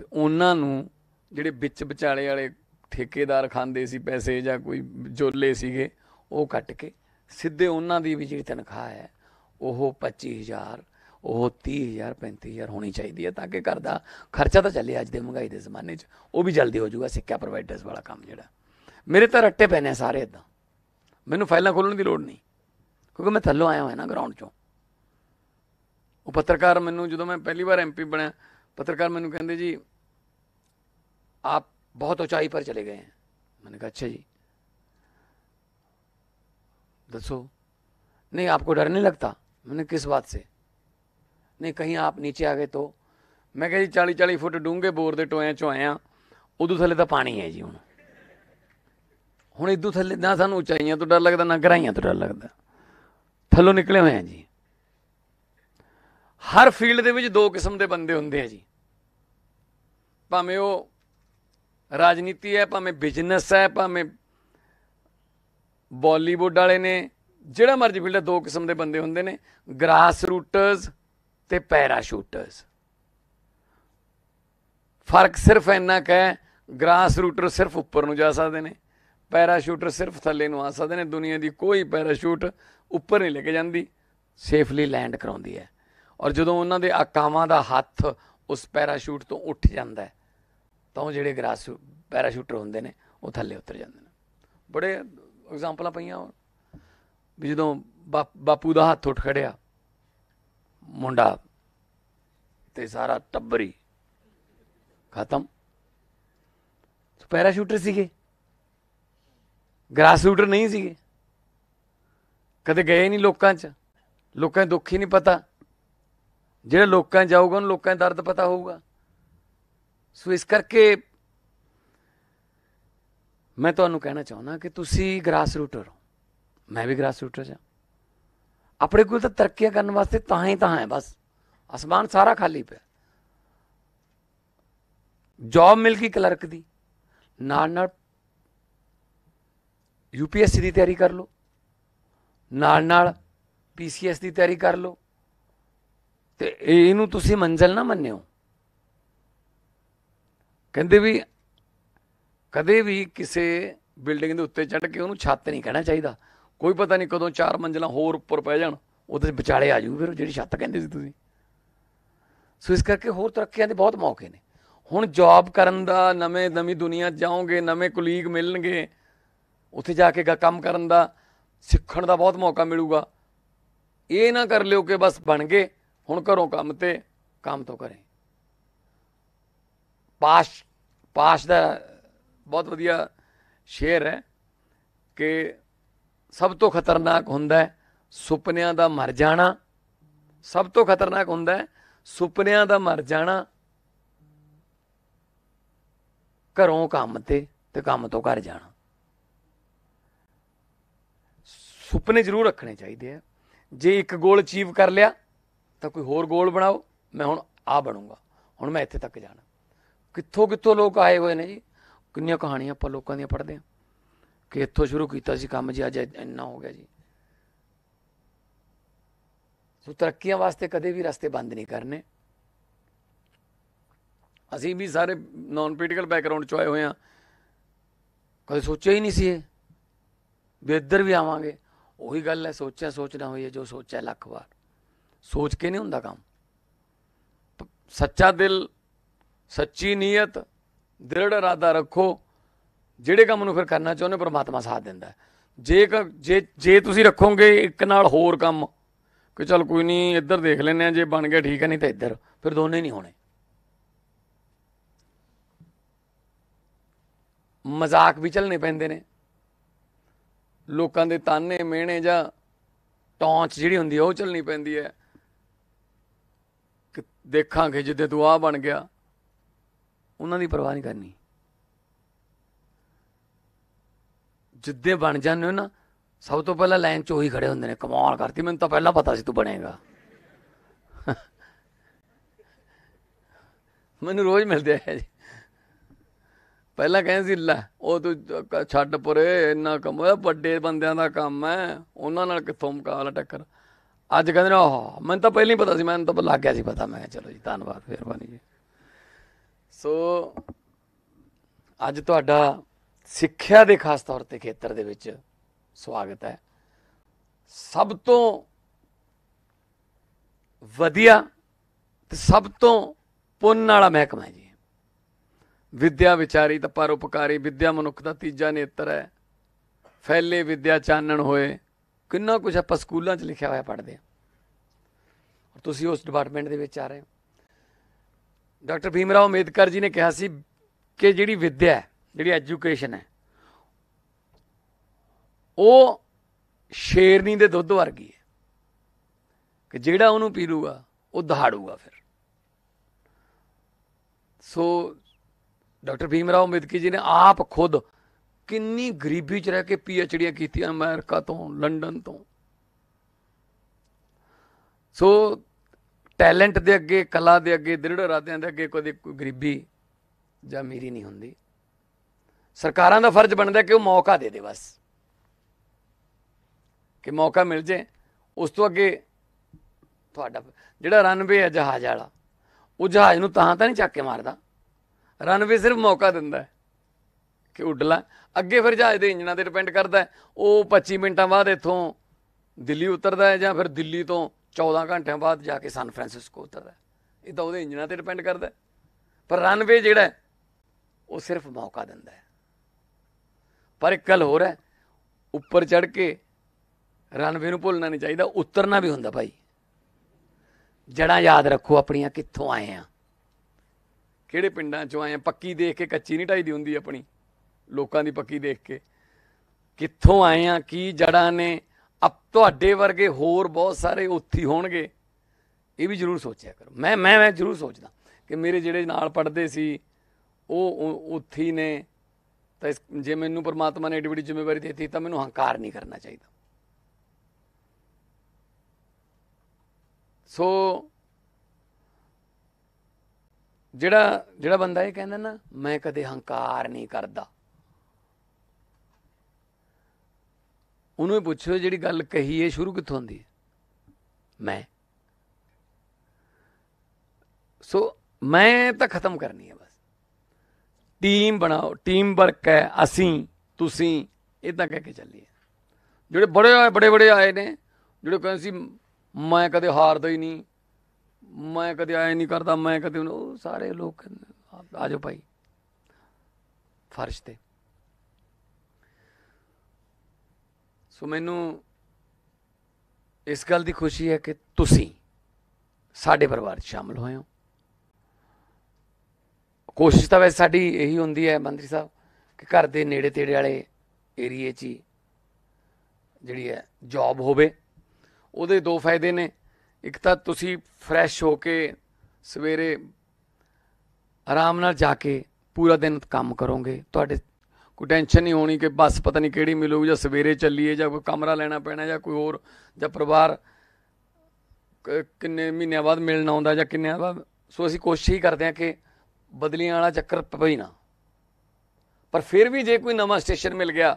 ਤੇ ਉਹਨਾਂ ਨੂੰ ਜਿਹੜੇ ਵਿੱਚ ਵਿਚਾਲੇ ਵਾਲੇ ਠੇਕੇਦਾਰ ਖਾਂਦੇ ਸੀ ਪੈਸੇ ਜਾਂ ਕੋਈ ਜੋਲੇ ਸੀਗੇ ਉਹ ਕੱਟ ਕੇ ਸਿੱਧੇ ਉਹਨਾਂ ਦੀ ਵੀ ਜਿਹੜੀ ਤਨਖਾਹ ਹੈ ਉਹ 25000 ਉਹ 30000 35000 ਹੋਣੀ ਚਾਹੀਦੀ ਹੈ ਤਾਂ ਕਿ ਘਰ ਦਾ ਖਰਚਾ ਤਾਂ ਚੱਲੇ ਅੱਜ ਦੇ ਮਹਿੰਗਾਈ ਦੇ ਜ਼ਮਾਨੇ 'ਚ ਉਹ ਵੀ ਜਲਦੀ ਹੋ ਜਾਊਗਾ ਸਿੱਕਾ ਪ੍ਰੋਵਾਈਡਰਸ ਵਾਲਾ ਕੰਮ ਜਿਹੜਾ ਮੇਰੇ ਤਾਂ ਰੱਟੇ ਪੈਨੇ ਸਾਰੇ ਇਦਾਂ ਮੈਨੂੰ ਫਾਈਲਾਂ ਖੋਲਣ ਦੀ ਲੋੜ ਨਹੀਂ ਕਿਉਂਕਿ ਮੈਂ ਥੱਲੋਂ ਆਇਆ ਹੋਇਆ ਨਾ ਗਰਾਊਂਡ 'ਚੋਂ ਉਹ ਪੱਤਰਕਾਰ ਮੈਨੂੰ ਜਦੋਂ ਮੈਂ ਪਹਿਲੀ ਵਾਰ ਐਮਪੀ ਬਣਿਆ ਪੱਤਰਕਾਰ ਮੈਨੂੰ ਕਹਿੰਦੇ ਜੀ आप बहुत ऊंचाई पर चले गए हैं मैंने कहा अच्छा जी दसो नहीं आपको डर नहीं लगता मैंने किस बात से ਨਹੀਂ ਕਹੀਂ ਆਪ ਨੀਚੇ ਆ ਗਏ ਤੋ ਮੈਂ ਕਿਹਾ ਜੀ 40 40 ਫੁੱਟ ਡੂੰਘੇ ਬੋਰ ਦੇ ਟੋਇਆਂ ਚੋਂ ਆਏ ਆ ਉਦੋਂ ਥੱਲੇ ਤਾਂ ਪਾਣੀ ਹੈ ਜੀ ਹੁਣ ਹੁਣ ਇਦੋਂ ਥੱਲੇ ਨਾ ਸਾਨੂੰ ਉਚਾਈਆਂ ਤੋਂ ਡਰ ਲੱਗਦਾ ਨਾ ਗਰਾਈਆਂ ਤੋਂ ਡਰ ਲੱਗਦਾ ਥੱਲੋਂ ਨਿਕਲੇ ਹੋਏ ਆ ਜੀ ਹਰ ਫੀਲਡ ਦੇ ਵਿੱਚ ਦੋ ਕਿਸਮ ਦੇ ਬੰਦੇ ਹੁੰਦੇ ਆ ਜੀ ਭਾਵੇਂ ਉਹ ਰਾਜਨੀਤੀ ਹੈ ਭਾਵੇਂ ਬਿਜ਼ਨਸ ਹੈ ਭਾਵੇਂ ਬਾਲੀਵੁੱਡ ਵਾਲੇ ਨੇ ਜਿਹੜਾ ਮਰਜ਼ੀ ਫੀਲਡ ਦੋ ਕਿਸਮ ਦੇ ਬੰਦੇ ਹੁੰਦੇ ਨੇ ਗ੍ਰਾਸ ਰੂਟਰਸ ਤੇ ਪੈਰਾਸ਼ੂਟਰਸ ਫਰਕ ਸਿਰਫ ਇੰਨਾ ਕਹੇ ਗ੍ਰਾਸ ਰੂਟਰ ਸਿਰਫ ਉੱਪਰ ਨੂੰ ਜਾ ਸਕਦੇ ਨੇ ਪੈਰਾਸ਼ੂਟਰ ਸਿਰਫ ਥੱਲੇ ਨੂੰ ਆ ਸਕਦੇ ਨੇ ਦੁਨੀਆ ਦੀ ਕੋਈ ਪੈਰਾਸ਼ੂਟ ਉੱਪਰ ਨਹੀਂ ਲੈ ਕੇ ਜਾਂਦੀ ਸੇਫਲੀ ਲੈਂਡ ਕਰਾਉਂਦੀ ਹੈ ਔਰ ਜਦੋਂ ਉਹਨਾਂ ਦੇ ਆਕਾਵਾਂ ਦਾ ਹੱਥ ਉਸ ਪੈਰਾਸ਼ੂਟ ਤੋਂ ਉੱਠ ਜਾਂਦਾ ਹੈ ਤਾਂ ਉਹ ਜਿਹੜੇ ਗਰਾਸ ਪੈਰਾਸ਼ੂਟਰ ਹੁੰਦੇ ਨੇ ਉਹ ਥੱਲੇ ਉਤਰ ਜਾਂਦੇ ਨੇ ਬੜੇ ਐਗਜ਼ਾਮਪਲਾਂ ਪਈਆਂ ਵੀ ਜਦੋਂ ਬਾਪੂ ਦਾ ਹੱਥ ਉੱਠ ਖੜਿਆ ਮੁੰਡਾ ਤੇ ਸਾਰਾ ਟੱਬਰੀ ਖਤਮ ਪੈਰਾਸ਼ੂਟਰ ਸੀਗੇ ਗਰਾਸੂਟਰ ਨਹੀਂ ਸੀਗੇ ਕਦੇ ਗਏ ਨਹੀਂ ਲੋਕਾਂ 'ਚ ਲੋਕਾਂ ਦੇ ਦੁੱਖ ਹੀ ਨਹੀਂ ਪਤਾ ਜਿਹੜੇ ਲੋਕਾਂ ਜਾਊਗਾ ਉਹਨਾਂ ਲੋਕਾਂ ਦੇ ਦਰਦ ਪਤਾ ਹੋਊਗਾ ਸੋ ਇਸ ਕਰਕੇ ਮੈਂ ਤੁਹਾਨੂੰ ਕਹਿਣਾ ਚਾਹੁੰਦਾ ਕਿ ਤੁਸੀਂ ਗ੍ਰਾਸ ਰੂਟਰ ਹੋ ਮੈਂ ਵੀ ਗ੍ਰਾਸ ਰੂਟਰ ਹਾਂ ਆਪਣੇ ਕੋਲ ਤਾਂ ਤਰੱਕੀਆਂ ਕਰਨ ਵਾਸਤੇ ਤਾਂ ਹੀ ਤਾਂ ਹੈ ਬਸ ਅਸਮਾਨ ਸਾਰਾ ਖਾਲੀ ਪਿਆ ਜੌਬ ਮਿਲ ਗਈ ਕਲਰਕ ਦੀ ਨਾਲ ਨਾਲ ਯੂਪੀਐਸਸੀ ਦੀ ਤਿਆਰੀ ਕਰ ਲਓ ਨਾਲ ਨਾਲ ਪੀਸੀਐਸ ਦੀ ਤਿਆਰੀ ਕਰ ਲਓ ਤੇ ਇਹਨੂੰ ਤੁਸੀਂ ਮੰਜ਼ਲ ਨਾ ਮੰਨਿਓ ਕਹਿੰਦੇ ਵੀ ਕਦੇ ਵੀ ਕਿਸੇ ਬਿਲਡਿੰਗ ਦੇ ਉੱਤੇ ਚੜ ਕੇ ਉਹਨੂੰ ਛੱਤ ਨਹੀਂ ਕਹਿਣਾ ਚਾਹੀਦਾ ਕੋਈ ਪਤਾ ਨਹੀਂ ਕਦੋਂ ਚਾਰ ਮੰਜ਼ਲਾਂ ਹੋਰ ਉੱਪਰ ਪੈ ਜਾਣ ਉਹਦੇ ਵਿਚਾਲੇ ਆ ਜੂ ਫਿਰ ਜਿਹੜੀ ਛੱਤ ਕਹਿੰਦੇ ਸੀ ਤੁਸੀਂ ਸੋ ਇਸ ਕਰਕੇ ਹੋਰ ਤਰੱਕੀਆਂ ਦੇ ਬਹੁਤ ਮੌਕੇ ਨੇ ਹੁਣ ਜੌਬ ਕਰਨ ਦਾ ਨਵੇਂ ਨਵੀਂ ਦੁਨੀਆ ਜਾਓਗੇ ਨਵੇਂ ਕੁਲੀਗ ਮਿਲਣਗੇ ਉੱਥੇ ਜਾ ਕੇ ਕੰਮ ਕਰਨ ਦਾ ਸਿੱਖਣ ਦਾ ਬਹੁਤ ਮੌਕਾ ਮਿਲੂਗਾ ਇਹ ਨਾ ਕਰ ਲਿਓ ਕਿ ਬਸ ਬਣ ਗਏ ਹੁਣ ਘਰੋਂ ਕੰਮ ਤੇ ਕੰਮ ਤੋਂ ਕਰੇ ਪਾਸ਼ ਪਾਸ਼ ਦਾ ਬਹੁਤ ਵਧੀਆ ਸ਼ੇਰ ਹੈ ਕਿ ਸਭ ਤੋਂ ਖਤਰਨਾਕ ਹੁੰਦਾ ਸੁਪਨਿਆਂ ਦਾ ਮਰ ਜਾਣਾ ਸਭ ਤੋਂ ਖਤਰਨਾਕ ਹੁੰਦਾ ਸੁਪਨਿਆਂ ਦਾ ਮਰ ਜਾਣਾ ਘਰੋਂ ਕੰਮ ਤੇ ਤੇ ਕੰਮ ਤੋਂ ਘਰ ਜਾਣਾ ਸੁਪਨੇ ਜ਼ਰੂਰ ਰੱਖਣੇ ਚਾਹੀਦੇ ਆ ਜੇ ਇੱਕ ਗੋਲ ਅਚੀਵ ਕਰ ਲਿਆ ਤਾਂ ਕੋਈ ਹੋਰ ਗੋਲ ਬਣਾਓ ਮੈਂ ਹੁਣ ਆ ਬਣੂੰਗਾ ਹੁਣ ਮੈਂ ਇੱਥੇ ਤੱਕ ਜਾਣਾ ਕਿੱਥੋਂ ਕਿੱਥੋਂ ਲੋਕ ਆਏ ਹੋਏ ਨੇ ਜੀ ਕਿੰਨੀਆਂ ਕਹਾਣੀਆਂ ਆਪਾਂ ਲੋਕਾਂ ਦੀਆਂ ਪੜ੍ਹਦੇ ਆ ਕਿ ਇੱਥੋਂ ਸ਼ੁਰੂ ਕੀਤਾ ਸੀ ਕੰਮ ਜੀ ਅੱਜ ਇੰਨਾ ਹੋ ਗਿਆ ਜੀ ਸੋ ਤਰੱਕੀਆਂ ਵਾਸਤੇ ਕਦੇ ਵੀ ਰਸਤੇ ਬੰਦ ਨਹੀਂ ਕਰਨੇ ਅਸੀਂ ਵੀ ਸਾਰੇ ਨਾਨ ਪੋਲੀਟੀਕਲ ਬੈਕਗ੍ਰਾਉਂਡ ਚੋਂ ਆਏ ਹੋਏ ਆ ਕਦੇ ਸੋਚਿਆ ਹੀ ਨਹੀਂ ਸੀ ਇਹ ਵੀ ਇੱਧਰ ਵੀ ਆਵਾਂਗੇ ਉਹੀ ਗੱਲ ਹੈ ਸੋਚਿਆ ਸੋਚਣਾ ਹੋਈ ਹੈ ਜੋ ਸੋਚਿਆ ਲੱਖ ਵਾਰ ਸੋਚ ਕੇ ਨਹੀਂ ਹੁੰਦਾ ਕੰਮ ਸੱਚਾ ਦਿਲ ਸੱਚੀ ਨੀਅਤ ਦ੍ਰਿੜ ਇਰਾਦਾ ਰੱਖੋ ਜਿਹੜੇ ਕੰਮ ਨੂੰ ਫਿਰ ਕਰਨਾ ਚਾਹੁੰਦੇ ਪ੍ਰਮਾਤਮਾ ਸਾਥ ਦਿੰਦਾ ਜੇ ਜੇ ਜੇ ਤੁਸੀਂ ਰੱਖੋਗੇ ਇੱਕ ਨਾਲ ਹੋਰ ਕੰਮ ਕਿ ਚਲ ਕੋਈ ਨਹੀਂ ਇੱਧਰ ਦੇਖ ਲੈਨੇ ਆ ਜੇ ਬਣ ਗਿਆ ਠੀਕ ਹੈ ਨਹੀਂ ਤਾਂ ਇੱਧਰ ਫਿਰ ਦੋਨੇ ਨਹੀਂ ਹੋਣੇ ਮਜ਼ਾਕ ਵੀ ਚੱਲਨੇ ਪੈਂਦੇ ਨੇ ਲੋਕਾਂ ਦੇ ਤਾਨੇ ਮਿਹਣੇ ਜਾਂ ਟੌਂਚ ਜਿਹੜੀ ਹੁੰਦੀ ਹੈ ਉਹ ਚੱਲਣੀ ਪੈਂਦੀ ਹੈ ਦੇਖਾਂਗੇ ਜਿੱਦੇ ਤੂੰ ਆ ਬਣ ਗਿਆ ਉਹਨਾਂ ਦੀ ਪਰਵਾਹ ਨਹੀਂ ਕਰਨੀ ਜਿੱਦੇ ਬਣ ਜਾਂਦੇ ਹੋ ਨਾ ਸਭ ਤੋਂ ਪਹਿਲਾਂ ਲਾਈਨ 'ਚ ਉਹੀ ਖੜੇ ਹੁੰਦੇ ਨੇ ਕਮਾਲ ਕਰਤੀ ਮੈਨੂੰ ਤਾਂ ਪਹਿਲਾਂ ਪਤਾ ਸੀ ਤੂੰ ਬਣੇਗਾ ਮੈਨੂੰ ਰੋਜ਼ ਮਿਲਦੇ ਆ ਜੀ ਪਹਿਲਾਂ ਕਹਿੰਦੇ ਸੀ ਲੈ ਉਹ ਤੂੰ ਛੱਡ ਪਰੇ ਇੰਨਾ ਕੰਮ ਹੈ ਵੱਡੇ ਬੰਦਿਆਂ ਦਾ ਕੰਮ ਹੈ ਉਹਨਾਂ ਨਾਲ ਕਿਥੋਂ ਮੁਕਾਬਲਾ ਟੱਕਰ ਅੱਜ ਕਹਿੰਦੇ ਨੇ ਮੈਨੂੰ ਤਾਂ ਪਹਿਲਾਂ ਹੀ ਪਤਾ ਸੀ ਮੈਨੂੰ ਤਾਂ ਲੱਗ ਗਿਆ ਸੀ ਪਤਾ ਮੈਂ ਚਲੋ ਜੀ ਧੰਨਵਾਦ ਮਿਹਰਬਾਨੀ ਜੀ ਸੋ ਅੱਜ ਤੁਹਾਡਾ ਸਿੱਖਿਆ ਦੇ ਖਾਸ ਤੌਰ ਤੇ ਖੇਤਰ ਦੇ ਵਿੱਚ ਸਵਾਗਤ ਹੈ ਸਭ ਤੋਂ ਵਧੀਆ ਤੇ ਸਭ ਤੋਂ ਪੁੰਨ ਵਾਲਾ ਮਹਿਕਮਾ ਹੈ ਜੀ ਵਿਦਿਆ ਵਿਚਾਰੀ ਤਾਂ ਪਰਉਪਕਾਰੀ ਵਿਦਿਆ ਮਨੁੱਖ ਦਾ ਤੀਜਾ ਨੇਤਰ ਹੈ ਫੈਲੇ ਵਿਦਿਆ ਚਾਨਣ ਹੋਏ ਕਿੰਨਾ ਕੁਝ ਆਪਾਂ ਸਕੂਲਾਂ 'ਚ ਲਿਖਿਆ ਹੋਇਆ ਪੜ੍ਹਦੇ ਆ ਔਰ ਤੁਸੀਂ ਉਸ ਡਿਪਾਰਟਮੈਂਟ ਦੇ ਵਿੱਚ ਆ ਰਹੇ ਹੋ ਡਾਕਟਰ ਭੀਮ ਰਾਓ ਜੀ ਨੇ ਕਿਹਾ ਸੀ ਕਿ ਜਿਹੜੀ ਵਿੱਦਿਆ ਹੈ ਜਿਹੜੀ ਐਜੂਕੇਸ਼ਨ ਹੈ ਉਹ ਸ਼ੇਰਨੀ ਦੇ ਦੁੱਧ ਵਰਗੀ ਹੈ ਕਿ ਜਿਹੜਾ ਉਹਨੂੰ ਪੀ ਲੂਗਾ ਉਹ ਦਹਾੜੂਗਾ ਫਿਰ ਸੋ ਡਾਕਟਰ ਭੀਮ ਰਾਓ ਜੀ ਨੇ ਆਪ ਖੁਦ ਕਿੰਨੀ ਗਰੀਬੀ 'ਚ ਰਹਿ ਕੇ ਪੀਐਚਡੀਆਂ ਕੀਤੀਆਂ ਅਮਰੀਕਾ ਤੋਂ ਲੰਡਨ ਤੋਂ ਸੋ ਟੈਲੈਂਟ ਦੇ ਅੱਗੇ ਕਲਾ ਦੇ ਅੱਗੇ ਦ੍ਰਿੜ ਇਰਾਦਿਆਂ ਦੇ ਅੱਗੇ ਕੋਈ ਗਰੀਬੀ ਜਾਂ ਮੀਰੀ ਨਹੀਂ ਹੁੰਦੀ ਸਰਕਾਰਾਂ ਦਾ ਫਰਜ਼ ਬਣਦਾ ਕਿ ਉਹ ਮੌਕਾ ਦੇ ਦੇ ਬਸ ਕਿ ਮੌਕਾ ਮਿਲ ਜੇ ਉਸ ਤੋਂ ਅੱਗੇ ਤੁਹਾਡਾ ਜਿਹੜਾ ਰਨਵੇ ਹੈ ਜਹਾਜ਼ ਵਾਲਾ ਉਹ ਜਹਾਜ਼ ਨੂੰ ਤਾਂ ਤਾਂ ਨਹੀਂ ਚੱਕ ਕੇ ਮਾਰਦਾ ਰਨਵੇ ਸਿਰਫ ਮੌਕਾ ਦਿੰਦਾ ਹੈ ਕਿ ਉੱਡ ਲੈ ਅੱਗੇ ਫਿਰ ਜਹਾਜ਼ ਦੇ ਇੰਜਣਾਂ ਤੇ ਡਿਪੈਂਡ ਕਰਦਾ ਉਹ 25 ਮਿੰਟਾਂ ਬਾਅਦ ਇੱਥੋਂ ਦਿੱਲੀ ਉਤਰਦਾ ਹੈ ਜਾਂ ਫਿਰ ਦਿੱਲੀ ਤੋਂ 14 ਘੰਟਿਆਂ ਬਾਅਦ ਜਾ ਕੇ ਸਨ ਫ੍ਰਾਂਸਿਸਕੋ ਉਤਰਦਾ ਇਹ ਤਾਂ ਉਹਦੇ ਇੰਜਨਾਂ ਤੇ ਡਿਪੈਂਡ ਕਰਦਾ ਪਰ ਰਨਵੇ ਜਿਹੜਾ ਉਹ ਸਿਰਫ ਮੌਕਾ ਦਿੰਦਾ ਹੈ ਪਰ ਇੱਕ ਗੱਲ ਹੋਰ ਹੈ ਉੱਪਰ ਚੜ ਕੇ ਰਨਵੇ ਨੂੰ ਭੁੱਲਣਾ ਨਹੀਂ ਚਾਹੀਦਾ ਉਤਰਨਾ ਵੀ ਹੁੰਦਾ ਭਾਈ ਜੜਾਂ ਯਾਦ ਰੱਖੋ ਆਪਣੀਆਂ ਕਿੱਥੋਂ ਆਏ ਆ ਕਿਹੜੇ ਪਿੰਡਾਂ ਚੋਂ ਆਏ ਆ ਪੱਕੀ ਦੇਖ ਕੇ ਕੱਚੀ ਨਹੀਂ ਢਾਈ ਦੀ ਹੁੰਦੀ ਆਪਣੀ ਲੋਕਾਂ ਦੀ ਪੱਕੀ ਦੇਖ ਕੇ ਕਿੱਥੋਂ ਆਏ ਆ ਕੀ ਜੜਾਂ ਨੇ ਅਬ ਤੁਹਾਡੇ ਵਰਗੇ ਹੋਰ ਬਹੁਤ ਸਾਰੇ ਉੱਥੀ ਹੋਣਗੇ ਇਹ ਵੀ ਜ਼ਰੂਰ ਸੋਚਿਆ ਕਰੋ ਮੈਂ ਮੈਂ ਮੈਂ ਜ਼ਰੂਰ ਸੋਚਦਾ ਕਿ ਮੇਰੇ ਜਿਹੜੇ ਨਾਲ ਪੜਦੇ ਸੀ ਉਹ ਉੱਥੀ ਨੇ ਤਾਂ ਜੇ ਮੈਨੂੰ ਪਰਮਾਤਮਾ ਨੇ ਐਡੀ ਵੱਡੀ ਜ਼ਿੰਮੇਵਾਰੀ ਦਿੱਤੀ ਤਾਂ ਮੈਨੂੰ ਹੰਕਾਰ ਨਹੀਂ ਕਰਨਾ ਚਾਹੀਦਾ ਸੋ ਜਿਹੜਾ ਜਿਹੜਾ ਬੰਦਾ ਇਹ ਕਹਿੰਦਾ ਨਾ ਮੈਂ ਕਦੇ ਹੰਕਾਰ ਨਹੀਂ ਕਰਦਾ ਉਹਨੂੰ ਹੀ ਪੁੱਛੋ ਜਿਹੜੀ ਗੱਲ ਕਹੀ ਹੈ ਸ਼ੁਰੂ ਕਿੱਥੋਂ ਹੁੰਦੀ ਹੈ ਮੈਂ ਸੋ ਮੈਂ ਤਾਂ ਖਤਮ ਕਰਨੀ ਹੈ ਬਸ ਟੀਮ ਬਣਾਓ ਟੀਮ ਵਰਕ ਹੈ ਅਸੀਂ ਤੁਸੀਂ ਇਦਾਂ ਕਹਿ ਕੇ ਚੱਲੀਏ ਜਿਹੜੇ ਬੜੇ ਆਏ ਬੜੇ ਬੜੇ ਆਏ ਨੇ ਜਿਹੜੇ ਕਹਿੰਦੇ ਸੀ ਮੈਂ ਕਦੇ ਹਾਰਦਾ ਹੀ ਨਹੀਂ ਮੈਂ ਕਦੇ ਆਏ ਨਹੀਂ ਕਰਦਾ ਮੈਂ ਕਦੇ ਉਹ ਸਾਰੇ ਲੋਕ ਆਜੋ ਭਾਈ ਫਰਸ਼ ਤੇ ਸੋ ਮੈਨੂੰ ਇਸ ਗੱਲ ਦੀ ਖੁਸ਼ੀ ਹੈ ਕਿ ਤੁਸੀਂ ਸਾਡੇ ਪਰਿਵਾਰ 'ਚ ਸ਼ਾਮਲ ਹੋਏ ਹੋ ਕੋਸ਼ਿਸ਼ ਤਾਂ ਵੈਸੇ ਸਾਡੀ ਇਹੀ ਹੁੰਦੀ ਹੈ ਮੰਤਰੀ ਸਾਹਿਬ ਕਿ ਘਰ ਦੇ ਨੇੜੇ ਤੇੜੇ ਵਾਲੇ ਏਰੀਏ 'ਚ ਜਿਹੜੀ ਹੈ ਜੌਬ ਹੋਵੇ ਉਹਦੇ ਦੋ ਫਾਇਦੇ ਨੇ ਇੱਕ ਤਾਂ ਤੁਸੀਂ ਫਰੈਸ਼ ਹੋ ਕੇ ਸਵੇਰੇ ਆਰਾਮ ਨਾਲ ਜਾ ਕੇ ਪੂਰਾ ਦਿਨ ਕੰਮ ਕਰੋਗੇ ਤੁਹਾਡੇ ਕੋਈ ਟੈਨਸ਼ਨ ਨਹੀਂ ਹੋਣੀ ਕਿ ਬੱਸ ਪਤਾ ਨਹੀਂ ਕਿਹੜੀ ਮਿਲੂ ਜਾਂ ਸਵੇਰੇ ਚੱਲੀਏ ਜਾਂ ਕੋਈ ਕਮਰਾ ਲੈਣਾ ਪੈਣਾ ਜਾਂ ਕੋਈ ਹੋਰ ਜਾਂ ਪਰਿਵਾਰ ਕਿੰਨੇ ਮਹੀਨਿਆਂ ਬਾਅਦ ਮਿਲਣਾ ਆਉਂਦਾ ਜਾਂ ਕਿੰਨੇ ਬਾਅਦ ਸੋ ਅਸੀਂ ਕੋਸ਼ਿਸ਼ ਹੀ ਕਰਦੇ ਹਾਂ ਕਿ ਬਦਲੀਆਂ ਵਾਲਾ ਚੱਕਰ ਪਵੇ ਨਾ ਪਰ ਫਿਰ ਵੀ ਜੇ ਕੋਈ ਨਵਾਂ ਸਟੇਸ਼ਨ ਮਿਲ ਗਿਆ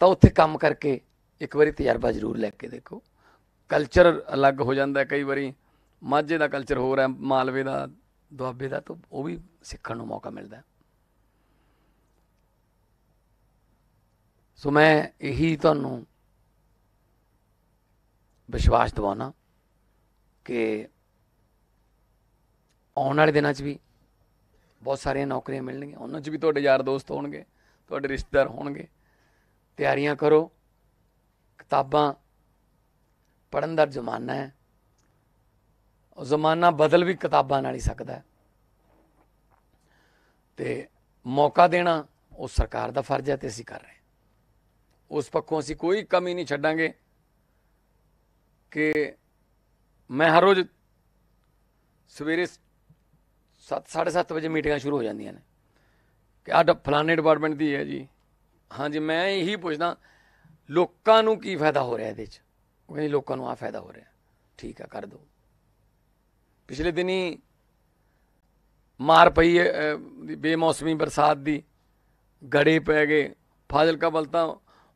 ਤਾਂ ਉੱਥੇ ਕੰਮ ਕਰਕੇ ਇੱਕ ਵਾਰੀ ਤਜਰਬਾ ਜ਼ਰੂਰ ਲੈ ਕੇ ਦੇਖੋ ਕਲਚਰ ਅਲੱਗ ਹੋ ਜਾਂਦਾ ਕਈ ਵਾਰੀ ਮਾਝੇ ਦਾ ਕਲਚਰ ਹੋਰ ਹੈ ਮਾਲਵੇ ਦਾ ਦੁਆਬੇ ਦਾ ਤਾਂ ਉਹ ਵੀ ਸਿੱਖਣ ਨੂੰ ਮੌਕਾ ਮਿਲਦਾ ਸੋ ਮੈਂ ਇਹੀ ਤੁਹਾਨੂੰ ਵਿਸ਼ਵਾਸ ਦਿਵਾਉਣਾ ਕਿ ਆਉਣ ਵਾਲੇ ਦਿਨਾਂ 'ਚ ਵੀ ਬਹੁਤ ਸਾਰੀਆਂ ਨੌਕਰੀਆਂ ਮਿਲਣਗੀਆਂ ਉਹਨਾਂ 'ਚ ਵੀ ਤੁਹਾਡੇ ਯਾਰ ਦੋਸਤ ਹੋਣਗੇ ਤੁਹਾਡੇ ਰਿਸ਼ਤੇਦਾਰ ਹੋਣਗੇ ਤਿਆਰੀਆਂ ਕਰੋ ਕਿਤਾਬਾਂ ਪੜਨ ਦਾ ਜ਼ਮਾਨਾ ਹੈ ਉਹ ਜ਼ਮਾਨਾ ਬਦਲ ਵੀ ਕਿਤਾਬਾਂ ਨਾਲ ਹੀ ਸਕਦਾ ਤੇ ਮੌਕਾ ਦੇਣਾ ਉਹ ਸਰਕਾਰ ਦਾ ਫਰਜ਼ ਹੈ ਤੇ ਅਸੀਂ ਕਰ ਰਹੇ ਉਸ ਪੱਖੋਂ ਅਸੀਂ ਕੋਈ ਕਮੀ ਨਹੀਂ ਛੱਡਾਂਗੇ ਕਿ ਮੈਂ ਹਰ ਰੋਜ਼ ਸਵੇਰੇ 7 7:30 ਵਜੇ ਮੀਟਿੰਗਾਂ ਸ਼ੁਰੂ ਹੋ ਜਾਂਦੀਆਂ ਨੇ ਕਿ ਆ ਫਲਾਣੇ ਡਿਪਾਰਟਮੈਂਟ ਦੀ ਹੈ ਜੀ ਹਾਂਜੀ ਮੈਂ ਇਹੀ ਪੁੱਛਦਾ ਲੋਕਾਂ ਨੂੰ ਕੀ ਫਾਇਦਾ ਹੋ ਰਿਹਾ ਇਹਦੇ ਚ ਉਹ ਕਹਿੰਦੇ ਲੋਕਾਂ ਨੂੰ ਆ ਫਾਇਦਾ ਹੋ ਰਿਹਾ ਠੀਕ ਆ ਕਰ ਦੋ ਪਿਛਲੇ ਦਿਨੀ ਮਾਰ ਪਈ ਬੇਮੌਸਮੀ ਬਰਸਾਤ ਦੀ ਗੜੇ ਪੈ ਗਏ ਫਾਜ਼ਿਲਕਾ ਬਲ ਤਾਂ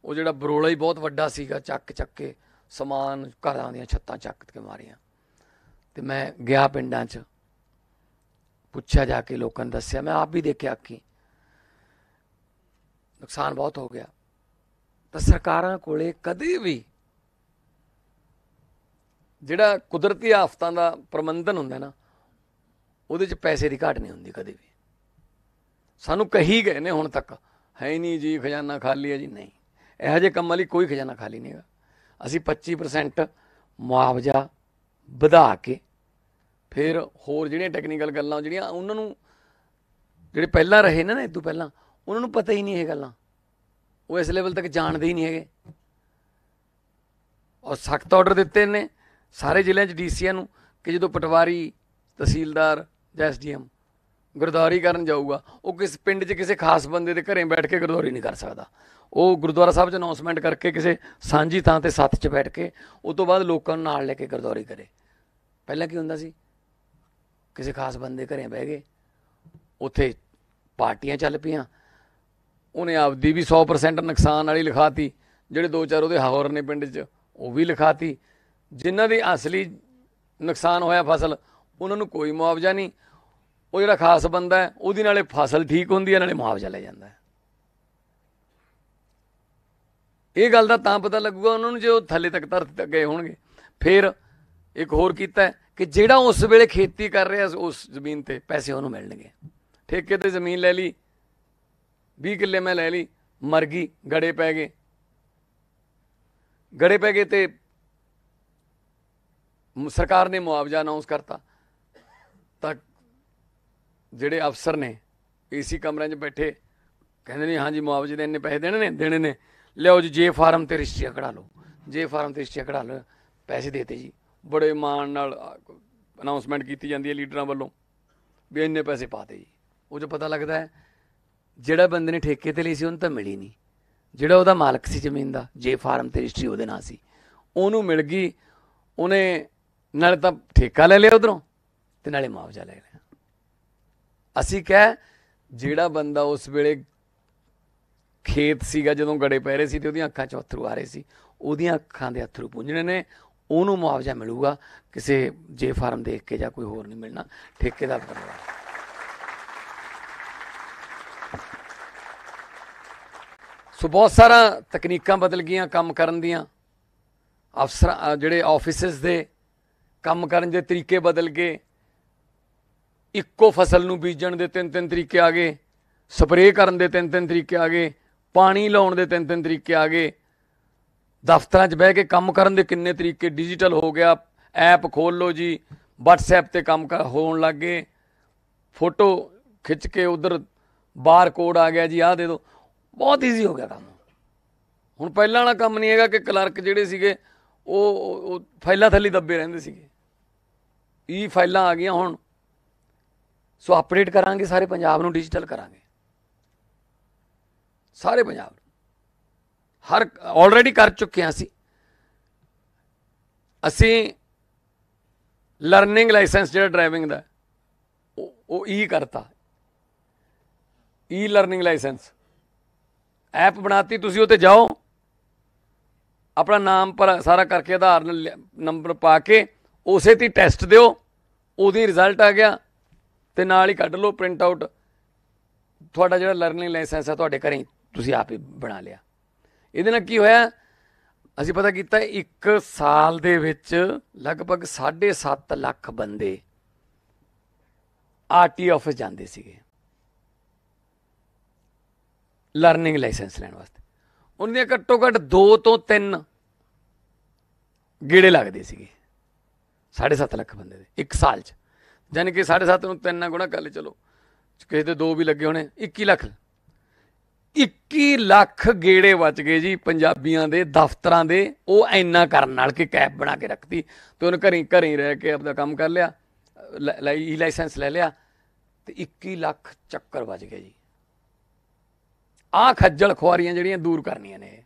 ਉਹ ਜਿਹੜਾ ਬਰੋਲਾ ਹੀ ਬਹੁਤ ਵੱਡਾ ਸੀਗਾ ਚੱਕ ਚੱਕ ਕੇ ਸਮਾਨ ਘਰਾਂ ਦੀਆਂ ਛੱਤਾਂ ਚੱਕ ਕੇ ਮਾਰੀਆਂ ਤੇ ਮੈਂ ਗਿਆ ਪਿੰਡਾਂ 'ਚ ਪੁੱਛਿਆ ਜਾ ਕੇ ਲੋਕਾਂ ਨੂੰ ਦੱਸਿਆ ਮੈਂ ਆਪ ਵੀ ਦੇਖਿਆ ਕਿ ਨੁਕਸਾਨ ਬਹੁਤ ਹੋ ਗਿਆ ਤਾਂ ਸਰਕਾਰਾਂ ਕੋਲੇ ਕਦੇ ਵੀ ਜਿਹੜਾ ਕੁਦਰਤੀ ਆਫਤਾਂ ਦਾ ਪ੍ਰਬੰਧਨ ਹੁੰਦਾ ਨਾ ਉਹਦੇ 'ਚ ਪੈਸੇ ਦੀ ਘਾਟ ਨਹੀਂ ਹੁੰਦੀ ਕਦੇ ਵੀ ਸਾਨੂੰ ਕਹੀ ਗਏ ਨੇ ਹੁਣ ਤੱਕ ਹੈ ਨਹੀਂ ਜੀ ਖਜ਼ਾਨਾ ਖਾਲੀ ਹੈ ਜੀ ਨਹੀਂ ਇਹੋ ਜਿਹੇ ਕੰਮਾਂ ਲਈ ਕੋਈ ਖਜ਼ਾਨਾ ਖਾਲੀ ਨਹੀਂਗਾ ਅਸੀਂ 25% ਮੁਆਵਜ਼ਾ ਵਧਾ ਕੇ ਫਿਰ ਹੋਰ ਜਿਹੜੀਆਂ ਟੈਕਨੀਕਲ ਗੱਲਾਂ ਜਿਹੜੀਆਂ ਉਹਨਾਂ ਨੂੰ ਜਿਹੜੇ ਪਹਿਲਾਂ ਰਹੇ ਨਾ ਇਹ ਤੋਂ ਪਹਿਲਾਂ ਉਹਨਾਂ ਨੂੰ ਪਤਾ ਹੀ ਨਹੀਂ ਇਹ ਗੱਲਾਂ ਉਹ ਇਸ ਲੈਵਲ ਤੱਕ ਜਾਣਦੇ ਹੀ ਨਹੀਂ ਹੈਗੇ ਔਰ ਸਖਤ ਆਰਡਰ ਦਿੱਤੇ ਨੇ ਸਾਰੇ ਜ਼ਿਲ੍ਹਿਆਂ 'ਚ ਡੀਸੀਆਂ ਨੂੰ ਕਿ ਜਦੋਂ ਪਟਵਾਰੀ ਤਹਿਸੀਲਦਾਰ ਜਾਂ ਐਸਡੀਐਮ ਗੁਰਦਾਰੀ ਕਰਨ ਜਾਊਗਾ ਉਹ ਕਿਸ ਪਿੰਡ 'ਚ ਕਿਸੇ ਖਾਸ ਬੰਦੇ ਦੇ ਘਰੇ ਬੈਠ ਕੇ ਗੁਰਦਾਰੀ ਨਹੀਂ ਕਰ ਸਕਦਾ ਉਹ ਗੁਰਦੁਆਰਾ ਸਾਹਿਬ 'ਚ ਅਨਾਉਂਸਮੈਂਟ ਕਰਕੇ ਕਿਸੇ ਸਾਂਝੀ ਥਾਂ ਤੇ ਸੱਥ 'ਚ ਬੈਠ ਕੇ ਉਸ ਤੋਂ ਬਾਅਦ ਲੋਕਾਂ ਨੂੰ ਨਾਲ ਲੈ ਕੇ ਗੁਰਦੁਆਰੀ ਕਰੇ ਪਹਿਲਾਂ ਕੀ ਹੁੰਦਾ ਸੀ ਕਿਸੇ ਖਾਸ ਬੰਦੇ ਘਰੇ ਬਹਿ ਗਏ ਉੱਥੇ ਪਾਰਟੀਆਂ ਚੱਲ ਪਈਆਂ ਉਹਨੇ ਆਪਦੀ ਵੀ 100% ਨੁਕਸਾਨ ਵਾਲੀ ਲਿਖਾਤੀ ਜਿਹੜੇ ਦੋ ਚਾਰ ਉਹਦੇ ਹੋਰ ਨੇ ਪਿੰਡ 'ਚ ਉਹ ਵੀ ਲਿਖਾਤੀ ਜਿਨ੍ਹਾਂ ਦੀ ਅਸਲੀ ਨੁਕਸਾਨ ਹੋਇਆ ਫਸਲ ਉਹਨਾਂ ਨੂੰ ਕੋਈ ਮੁਆਵਜ਼ਾ ਨਹੀਂ ਉਹ ਜਿਹੜਾ ਖਾਸ ਬੰਦਾ ਹੈ ਉਹਦੀ ਨਾਲੇ ਫਸਲ ਠੀਕ ਹੁੰਦੀ ਹੈ ਨਾਲੇ ਮੁਆਵਜ਼ਾ ਲੈ ਜਾਂਦਾ ਹੈ ਇਹ ਗੱਲ ਦਾ ਤਾਂ ਪਤਾ ਲੱਗੂਗਾ ਉਹਨਾਂ ਨੂੰ ਜੇ ਉਹ ਥੱਲੇ ਤੱਕ ਧਰਤੀ ਤੱਕ ਗਏ ਹੋਣਗੇ ਫਿਰ ਇੱਕ ਹੋਰ ਕੀਤਾ ਕਿ ਜਿਹੜਾ ਉਸ ਵੇਲੇ ਖੇਤੀ ਕਰ ਰਿਹਾ ਉਸ ਜ਼ਮੀਨ ਤੇ ਪੈਸੇ ਉਹਨੂੰ ਮਿਲਣਗੇ ਠੇਕੇ ਤੇ ਜ਼ਮੀਨ ਲੈ ਲਈ 20 ਕਿੱਲੇ ਮੈਂ ਲੈ ਲਈ ਮਰ ਗਈ ਗੜੇ ਪੈ ਗਏ ਗੜੇ ਪੈ ਗਏ ਤੇ ਸਰਕਾਰ ਨੇ ਮੁਆਵਜ਼ਾ ਅਨਾਉਂਸ ਕਰਤਾ ਤਾਂ ਜਿਹੜੇ ਅਫਸਰ ਨੇ ਏਸੀ ਕਮਰੇ 'ਚ ਬੈਠੇ ਕਹਿੰਦੇ ਨੇ ਹਾਂਜੀ ਮੁਆਵਜ਼ੇ ਦੇ ਇੰਨੇ ਪੈਸੇ ਦੇਣੇ ਨੇ ਦੇਣੇ ਨੇ ਲਿਓ ਜੀ ਜੇ ਫਾਰਮ ਤੇ ਰਜਿਸਟਰੀਆਂ ਕਢਾ ਲਓ ਜੇ ਫਾਰਮ ਤੇ ਰਜਿਸਟਰੀਆਂ ਕਢਾ ਲਓ ਪੈਸੇ ਦੇਤੇ ਜੀ ਬੜੇ ਮਾਣ ਨਾਲ ਅਨਾਉਂਸਮੈਂਟ ਕੀਤੀ ਜਾਂਦੀ ਹੈ ਲੀਡਰਾਂ ਵੱਲੋਂ ਵੀ ਇੰਨੇ ਪੈਸੇ ਪਾਤੇ ਜੀ ਉਹ ਜੋ ਪਤਾ ਲੱਗਦਾ ਹੈ ਜਿਹੜਾ ਬੰਦੇ ਨੇ ਠੇਕੇ ਤੇ ਲਈ ਸੀ ਉਹਨੂੰ ਤਾਂ ਮਿਲੀ ਨਹੀਂ ਜਿਹੜਾ ਉਹਦਾ ਮਾਲਕ ਸੀ ਜ਼ਮੀਨ ਦਾ ਜੇ ਫਾਰਮ ਤੇ ਰਜਿਸਟਰੀ ਉਹਦੇ ਨਾਂ ਸੀ ਉਹਨੂੰ ਮਿਲ ਗਈ ਉਹਨੇ ਨਾਲੇ ਤਾਂ ਠੇਕਾ ਲੈ ਲਿਆ ਉਧਰੋਂ ਤੇ ਨਾਲੇ ਮੁਆਵਜ਼ਾ ਲੈ ਲਿਆ ਅਸੀਂ ਕਹਿ ਜਿਹੜਾ ਬੰਦਾ ਉਸ ਵੇਲੇ ਖੇਤ ਸੀਗਾ ਜਦੋਂ ਗੜੇ ਪੈ ਰਹੇ ਸੀ ਤੇ ਉਹਦੀਆਂ ਅੱਖਾਂ 'ਚ ਅਥਰੂ ਆ ਰਹੇ ਸੀ ਉਹਦੀਆਂ ਅੱਖਾਂ ਦੇ ਅਥਰੂ ਪੁੰਝਣੇ ਨੇ ਉਹਨੂੰ ਮੁਆਵਜ਼ਾ ਮਿਲੂਗਾ ਕਿਸੇ ਜੇ ਫਾਰਮ ਦੇਖ ਕੇ ਜਾਂ ਕੋਈ ਹੋਰ ਨਹੀਂ ਮਿਲਣਾ ਠੇਕੇਦਾਰ ਪਰਿਵਾਰ ਸੋ ਬਹੁਤ ਸਾਰਾ ਤਕਨੀਕਾਂ ਬਦਲ ਗਈਆਂ ਕੰਮ ਕਰਨ ਦੀਆਂ ਅਫਸਰ ਜਿਹੜੇ ਆਫਿਸਸ ਦੇ ਕੰਮ ਕਰਨ ਦੇ ਤਰੀਕੇ ਬਦਲ ਗਏ ਇੱਕੋ ਫਸਲ ਨੂੰ ਬੀਜਣ ਦੇ ਤਿੰਨ ਤਿੰਨ ਤਰੀਕੇ ਆ ਗਏ ਸਪਰੇਅ ਕਰਨ ਦੇ ਤਿੰਨ ਤਿੰਨ ਤਰੀਕੇ ਆ ਗਏ ਪਾਣੀ ਲਾਉਣ ਦੇ ਤਿੰਨ ਤਿੰਨ ਤਰੀਕੇ ਆ ਗਏ ਦਫ਼ਤਰਾਂ 'ਚ ਬਹਿ ਕੇ ਕੰਮ ਕਰਨ ਦੇ ਕਿੰਨੇ ਤਰੀਕੇ ਡਿਜੀਟਲ ਹੋ ਗਿਆ ਐਪ ਖੋਲ ਲਓ ਜੀ WhatsApp ਤੇ ਕੰਮ ਹੋਣ ਲੱਗ ਗਏ ਫੋਟੋ ਖਿੱਚ ਕੇ ਉਧਰ ਬਾਰ ਕੋਡ ਆ ਗਿਆ ਜੀ ਆਹ ਦੇ ਦਿਓ ਬਹੁਤ ਈਜ਼ੀ ਹੋ ਗਿਆ ਕੰਮ ਹੁਣ ਪਹਿਲਾਂ ਵਾਲਾ ਕੰਮ ਨਹੀਂ ਹੈਗਾ ਕਿ ਕਲਰਕ ਜਿਹੜੇ ਸੀਗੇ ਉਹ ਫਾਈਲਾਂ ਥੱਲੇ ਦੱਬੇ ਰਹਿੰਦੇ ਸੀਗੇ ਈ ਫਾਈਲਾਂ ਆ ਗਈਆਂ ਹੁਣ ਸੋ ਅਪਡੇਟ ਕਰਾਂਗੇ ਸਾਰੇ ਪੰਜਾਬ ਨੂੰ ਡਿਜੀਟਲ ਕਰਾਂਗੇ ਸਾਰੇ ਪੰਜਾਬ ਹਰ ਆਲਰੇਡੀ ਕਰ ਚੁੱਕੇ ਆ ਅਸੀਂ ਅਸੀਂ ਲਰਨਿੰਗ ਲਾਇਸੈਂਸ ਜਿਹੜਾ ਡਰਾਈਵਿੰਗ ਦਾ ਉਹ ਈ e ਕਰਤਾ ਈ ਲਰਨਿੰਗ ਲਾਇਸੈਂਸ ਐਪ ਬਣਾਤੀ ਤੁਸੀਂ ਉੱਤੇ ਜਾਓ ਆਪਣਾ ਨਾਮ ਪਰ ਸਾਰਾ ਕਰਕੇ ਆਧਾਰ ਨੰਬਰ ਪਾ ਕੇ ਉਸੇ ਤੇ ਟੈਸਟ ਦਿਓ ਉਹਦੀ ਰਿਜ਼ਲਟ ਆ ਗਿਆ ਤੇ ਨਾਲ ਹੀ ਕੱਢ ਲਓ ਪ੍ਰਿੰਟ ਆਊਟ ਤੁਹਾਡਾ ਜਿਹੜਾ ਲਰਨਿੰਗ ਲਾਇਸੈਂਸ ਹੈ ਤੁਹਾਡੇ ਘਰੇ ਤੁਸੀਂ ਆਪ ਹੀ ਬਣਾ ਲਿਆ ਇਹਦੇ ਨਾਲ ਕੀ ਹੋਇਆ ਅਸੀਂ ਪਤਾ ਕੀਤਾ ਇੱਕ ਸਾਲ ਦੇ ਵਿੱਚ ਲਗਭਗ 7.5 ਲੱਖ ਬੰਦੇ ਆਰਟੀ ਆਫਿਸ ਜਾਂਦੇ ਸੀਗੇ ਲਰਨਿੰਗ ਲਾਇਸੈਂਸ ਲੈਣ ਵਾਸਤੇ ਉਹਨਾਂ ਦੇ ਘੱਟੋ ਘੱਟ 2 ਤੋਂ 3 ਗੇੜੇ ਲੱਗਦੇ ਸੀਗੇ 7.5 ਲੱਖ ਬੰਦੇ ਦੇ ਇੱਕ ਸਾਲ 'ਚ ਯਾਨੀ ਕਿ 7.5 ਨੂੰ 3 ਗੁਣਾ ਕਰ ਲੈ ਚਲੋ ਕਿਸੇ ਤੇ 2 ਵੀ ਲੱਗੇ ਹੋਣੇ 21 ਲੱਖ 21 ਲੱਖ ਗੇੜੇ ਬਚ ਗਏ ਜੀ ਪੰਜਾਬੀਆਂ ਦੇ ਦਫ਼ਤਰਾਂ ਦੇ ਉਹ ਐਨਾ ਕਰਨ ਨਾਲ ਕਿ ਕੈਪ ਬਣਾ ਕੇ ਰੱਖਤੀ ਤੇ ਉਹਨ ਘਰੇ ਘਰੇ ਰਹਿ ਕੇ ਆਪਦਾ ਕੰਮ ਕਰ ਲਿਆ ਲਈ ਲਾਇਸੈਂਸ ਲੈ ਲਿਆ ਤੇ 21 ਲੱਖ ਚੱਕਰ ਬਚ ਗਏ ਜੀ ਆ ਖੱਜਲ ਖੁਆਰੀਆਂ ਜਿਹੜੀਆਂ ਦੂਰ ਕਰਨੀਆਂ ਨੇ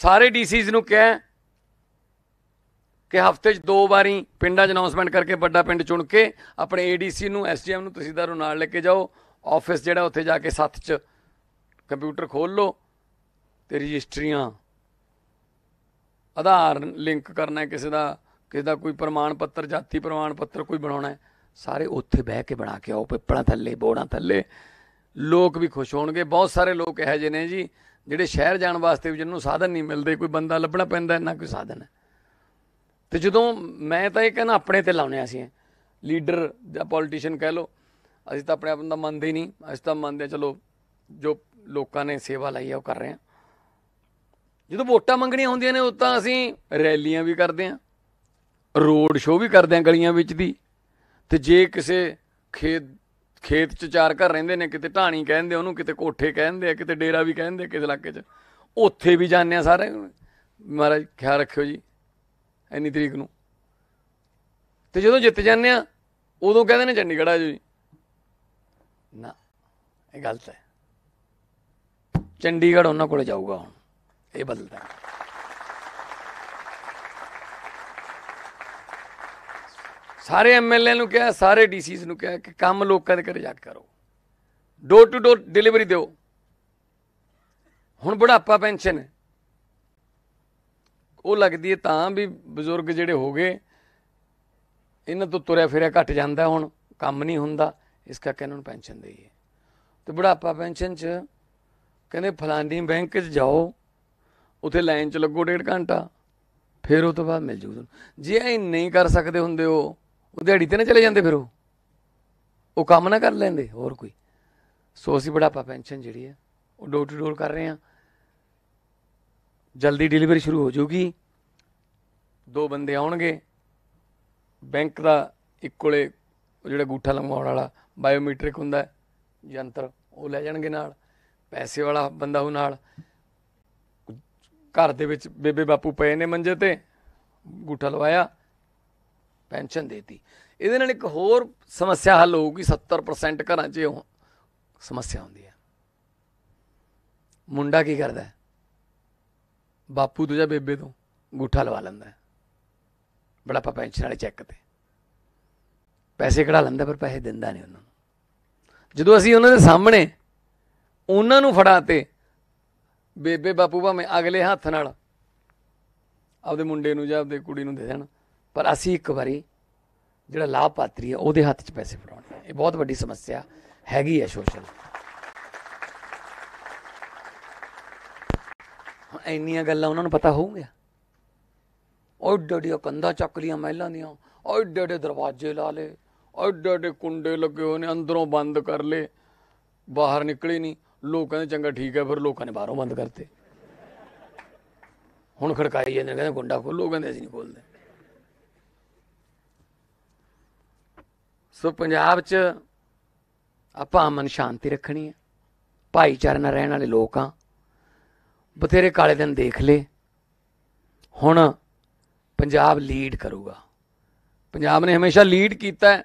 ਸਾਰੇ ਡੀਸੀਜ਼ ਨੂੰ ਕਿਹਾ ਕਿ ਹਫਤੇ 'ਚ ਦੋ ਵਾਰੀ ਪਿੰਡਾਂ 'ਚ ਅਨਾਉਂਸਮੈਂਟ ਕਰਕੇ ਵੱਡਾ ਪਿੰਡ ਚੁਣ ਕੇ ਆਪਣੇ ਏਡੀਸੀ ਨੂੰ ਐਸਡੀਐਮ ਨੂੰ ਤੁਸੀਂ ਨੂੰ ਨਾਲ ਲੈ ਕੇ ਜਾਓ ਆਫਿਸ ਜਿਹੜਾ ਉੱਥੇ ਜਾ ਕੇ ਸੱਤ 'ਚ ਕੰਪਿਊਟਰ ਖੋਲ ਲਓ ਤੇ ਰਜਿਸਟਰੀਆਂ ਆਧਾਰ ਲਿੰਕ ਕਰਨਾ ਹੈ ਕਿਸੇ ਦਾ ਕਿਸੇ ਦਾ ਕੋਈ ਪ੍ਰਮਾਣ ਪੱਤਰ ਜਾਤੀ ਪ੍ਰਮਾਣ ਪੱਤਰ ਕੋਈ ਬਣਾਉਣਾ ਹੈ ਸਾਰੇ ਉੱਥੇ ਬਹਿ ਕੇ ਬਣਾ ਕੇ ਆਓ ਪਿੱਪਲਾਂ ਥੱਲੇ ਬੋੜਾਂ ਥੱਲੇ ਲੋਕ ਵੀ ਖੁਸ਼ ਹੋਣਗੇ ਬਹੁਤ ਸਾਰੇ ਲੋਕ ਇਹੋ ਜਿਹੇ ਨੇ ਜੀ ਜਿਹੜੇ ਸ਼ਹਿਰ ਜਾਣ ਵਾਸਤੇ ਵੀ ਜਿਹਨੂੰ ਸਾਧਨ ਨਹੀਂ ਮਿਲਦੇ ਕੋਈ ਬੰਦਾ ਲੱਭਣਾ ਪੈਂਦਾ ਨਾ ਕੋਈ ਸਾਧਨ ਹੈ ਤੇ ਜਦੋਂ ਮੈਂ ਤਾਂ ਇਹ ਕਹਿੰਦਾ ਆਪਣੇ ਤੇ ਲਾਉਨੇ ਸੀ ਲੀਡਰ ਜਾਂ ਪੋਲੀਟੀਸ਼ੀਅਨ ਕਹਿ ਲੋ ਅਸੀਂ ਤਾਂ ਆਪਣੇ ਆਪ ਨੂੰ ਤਾਂ ਮੰਨਦੇ ਨਹੀਂ ਅਸੀਂ ਤਾਂ ਮੰਨਦੇ ਚਲੋ ਜੋ ਲੋਕਾਂ ਨੇ ਸੇਵਾ ਲਈ ਆ ਉਹ ਕਰ ਰਹੇ ਆ ਜਦੋਂ ਵੋਟਾਂ ਮੰਗਣੀਆਂ ਹੁੰਦੀਆਂ ਨੇ ਉਦੋਂ ਅਸੀਂ ਰੈਲੀਆਂ ਵੀ ਕਰਦੇ ਆ ਰੋਡ ਸ਼ੋਅ ਵੀ ਕਰਦੇ ਆ ਗਲੀਆਂ ਵਿੱਚ ਦੀ ਤੇ ਜੇ ਕਿਸੇ ਖੇਤ ਖੇਤ 'ਚ ਚਾਰ ਘਰ ਰਹਿੰਦੇ ਨੇ ਕਿਤੇ ਢਾਣੀ ਕਹਿੰਦੇ ਉਹਨੂੰ ਕਿਤੇ ਕੋਠੇ ਕਹਿੰਦੇ ਆ ਕਿਤੇ ਡੇਰਾ ਵੀ ਕਹਿੰਦੇ ਕਿਸੇ ਇਲਾਕੇ 'ਚ ਉੱਥੇ ਵੀ ਜਾਂਦੇ ਆ ਸਾਰੇ ਮਹਾਰਾਜ ਖਿਆਲ ਰੱਖਿਓ ਜੀ ਐਨੀ ਤਰੀਕ ਨੂੰ ਤੇ ਜਦੋਂ ਜਿੱਤ ਜਾਂਦੇ ਆ ਉਦੋਂ ਕਹਿੰਦੇ ਨੇ ਚੰਡੀਗੜ੍ਹ ਆ ਜੀ ਨਾ ਇਹ ਗਲਤ ਹੈ ਚੰਡੀਗੜ੍ਹ ਉਹਨਾਂ ਕੋਲ ਜਾਊਗਾ ਹੁਣ ਇਹ ਬਦਲਦਾ ਸਾਰੇ ਐਮਐਲਏ ਨੂੰ ਕਿਹਾ ਸਾਰੇ ਡੀਸੀਸ ਨੂੰ ਕਿਹਾ ਕਿ ਕੰਮ ਲੋਕਾਂ ਦੇ ਕਰ ਜਾ ਕੇ ਕਰੋ ਡੋਰ ਟੂ ਡੋਰ ਡਿਲੀਵਰੀ ਦਿਓ ਹੁਣ ਬੁਢਾਪਾ ਪੈਨਸ਼ਨ ਹੈ ਉਹ ਲੱਗਦੀ ਹੈ ਤਾਂ ਵੀ ਬਜ਼ੁਰਗ ਜਿਹੜੇ ਹੋ ਗਏ ਇਹਨਾਂ ਤੋਂ ਤੁਰਿਆ ਫਿਰਿਆ ਘਟ ਜਾਂਦਾ ਹੁਣ ਕੰਮ ਨਹੀਂ ਹੁੰਦਾ ਇਸ ਕਰਕੇ ਇਹਨਾਂ ਨੂੰ ਪੈਨਸ਼ਨ ਦੇਈਏ ਤੇ ਬੁਢਾਪਾ ਪੈਨਸ਼ਨ 'ਚ ਕਹਿੰਦੇ ਫਲਾਨੀ ਬੈਂਕ 'ਚ ਜਾਓ ਉਥੇ ਲਾਈਨ 'ਚ ਲੱਗੋ ਡੇਢ ਘੰਟਾ ਫਿਰ ਉਹ ਤੋਂ ਬਾਅਦ ਮਿਲ ਜੂ ਜੇ ਇਹ ਨਹੀਂ ਕਰ ਸਕਦੇ ਹੁੰਦੇ ਉਹ ਉਹ ਦਿਹਾੜੀ ਤੇ ਨਾ ਚਲੇ ਜਾਂਦੇ ਫਿਰ ਉਹ ਉਹ ਕੰਮ ਨਾ ਕਰ ਲੈਂਦੇ ਹੋਰ ਕੋਈ ਸੋ ਅਸੀਂ ਬੁਢਾਪਾ ਪੈਨਸ਼ਨ ਜਿਹੜੀ ਹੈ ਉਹ ਡੋਰ ਟੂ ਡੋਰ ਕਰ ਰਹੇ ਹਾਂ ਜਲਦੀ ਡਿਲੀਵਰੀ ਸ਼ੁਰੂ ਹੋ ਜਾਊਗੀ ਦੋ ਬੰਦੇ ਆਉਣਗੇ ਬੈਂਕ ਦਾ ਇੱਕ ਕੋਲੇ ਜਿਹੜਾ ਗੂਠਾ ਲੰਮਾਉਣ ਵਾਲਾ ਬਾਇਓਮੀਟ੍ਰਿਕ ਹੁੰਦਾ ਹੈ ਯੰਤਰ ਉਹ ਲੈ ਜਾਣਗੇ ਨਾਲ ਪੈਸੇ ਵਾਲਾ ਬੰਦਾ ਉਹ ਨਾਲ ਘਰ ਦੇ ਵਿੱਚ ਬੇਬੇ ਬਾਪੂ ਪਏ ਨੇ ਮੰਜੇ ਤੇ ਗੂਠਾ ਲਵਾਇਆ ਪੈਨਸ਼ਨ ਦੇਤੀ ਇਹਦੇ ਨਾਲ ਇੱਕ ਹੋਰ ਸਮੱਸਿਆ ਹੱਲ ਹੋਊਗੀ 70% ਘਰਾਂ 'ਚ ਇਹ ਸਮੱਸਿਆ ਹੁੰਦੀ ਹੈ ਮੁੰਡਾ ਕੀ ਕਰਦਾ ਬਾਪੂ ਤੋਂ ਜਾਂ ਬੇਬੇ ਤੋਂ ਗੁੱਠਾ ਲਵਾ ਲੈਂਦਾ ਬੜਾ ਪਾ ਪੈਨਸ਼ਨ ਵਾਲੇ ਚੈੱਕ ਤੇ ਪੈਸੇ ਕਢਾ ਲੈਂਦਾ ਪਰ ਪੈਸੇ ਦਿੰਦਾ ਨਹੀਂ ਉਹਨਾਂ ਨੂੰ ਜਦੋਂ ਅਸੀਂ ਉਹਨਾਂ ਦੇ ਸਾਹਮਣੇ ਉਹਨਾਂ ਨੂੰ ਫੜਾਤੇ ਬੇਬੇ ਬਾਪੂ ਭਾਵੇਂ ਅਗਲੇ ਹੱਥ ਨਾਲ ਆਪਦੇ ਮੁੰਡੇ ਨੂੰ ਜਾਂ ਆਪਦੇ ਕੁੜੀ ਨੂੰ ਦੇ ਦੇਣ ਪਰ ਅਸੀਂ ਇੱਕ ਵਾਰੀ ਜਿਹੜਾ ਪਾਤਰੀ ਹੈ ਉਹਦੇ ਹੱਥ 'ਚ ਪੈਸੇ ਫੜਾਉਣੇ ਇਹ ਬਹੁਤ ਵੱਡੀ ਸਮੱਸਿਆ ਹੈਗੀ ਹੈ ਸੋਸ਼ਲ ਇੰਨੀਆਂ ਗੱਲਾਂ ਉਹਨਾਂ ਨੂੰ ਪਤਾ ਹੋਊਗਾ ਉਹ ਡੜੀਆਂ ਕੰਧਾਂ ਚੱਕ ਲੀਆਂ ਮਹਿਲਾਂ ਦੀਆਂ ਉਹ ਡੜੇ ਦਰਵਾਜ਼ੇ ਲਾ ਲੇ ਉਹ ਡੜੇ ਕੁੰਡੇ ਲੱਗੇ ਹੋਣੇ ਅੰਦਰੋਂ ਬੰਦ ਕਰ ਲੇ ਬਾਹਰ ਨਿਕਲੇ ਨਹੀਂ ਲੋਕ ਕਹਿੰਦੇ ਚੰਗਾ ਠੀਕ ਹੈ ਫਿਰ ਲੋਕਾਂ ਨੇ ਬਾਹਰੋਂ ਬੰਦ ਕਰਤੇ ਹੁਣ ਖੜਕਾਈ ਜਾਂਦੇ ਕਹਿੰਦੇ ਗੁੰਡਾ ਖੋਲੋ ਕਹਿੰਦੇ ਅਸੀਂ ਨਹੀਂ ਖੋਲਦੇ ਸੋ ਪੰਜਾਬ 'ਚ ਆਪਾਂ ਮਨ ਸ਼ਾਂਤੀ ਰੱਖਣੀ ਹੈ ਭਾਈਚਾਰੇ ਨਾਲ ਰਹਿਣ ਵਾਲੇ ਲੋਕ ਆ ਬਥੇਰੇ ਕਾਲੇ ਦਿਨ ਦੇਖ ਲੇ ਹੁਣ ਪੰਜਾਬ ਲੀਡ ਕਰੂਗਾ ਪੰਜਾਬ ਨੇ ਹਮੇਸ਼ਾ ਲੀਡ ਕੀਤਾ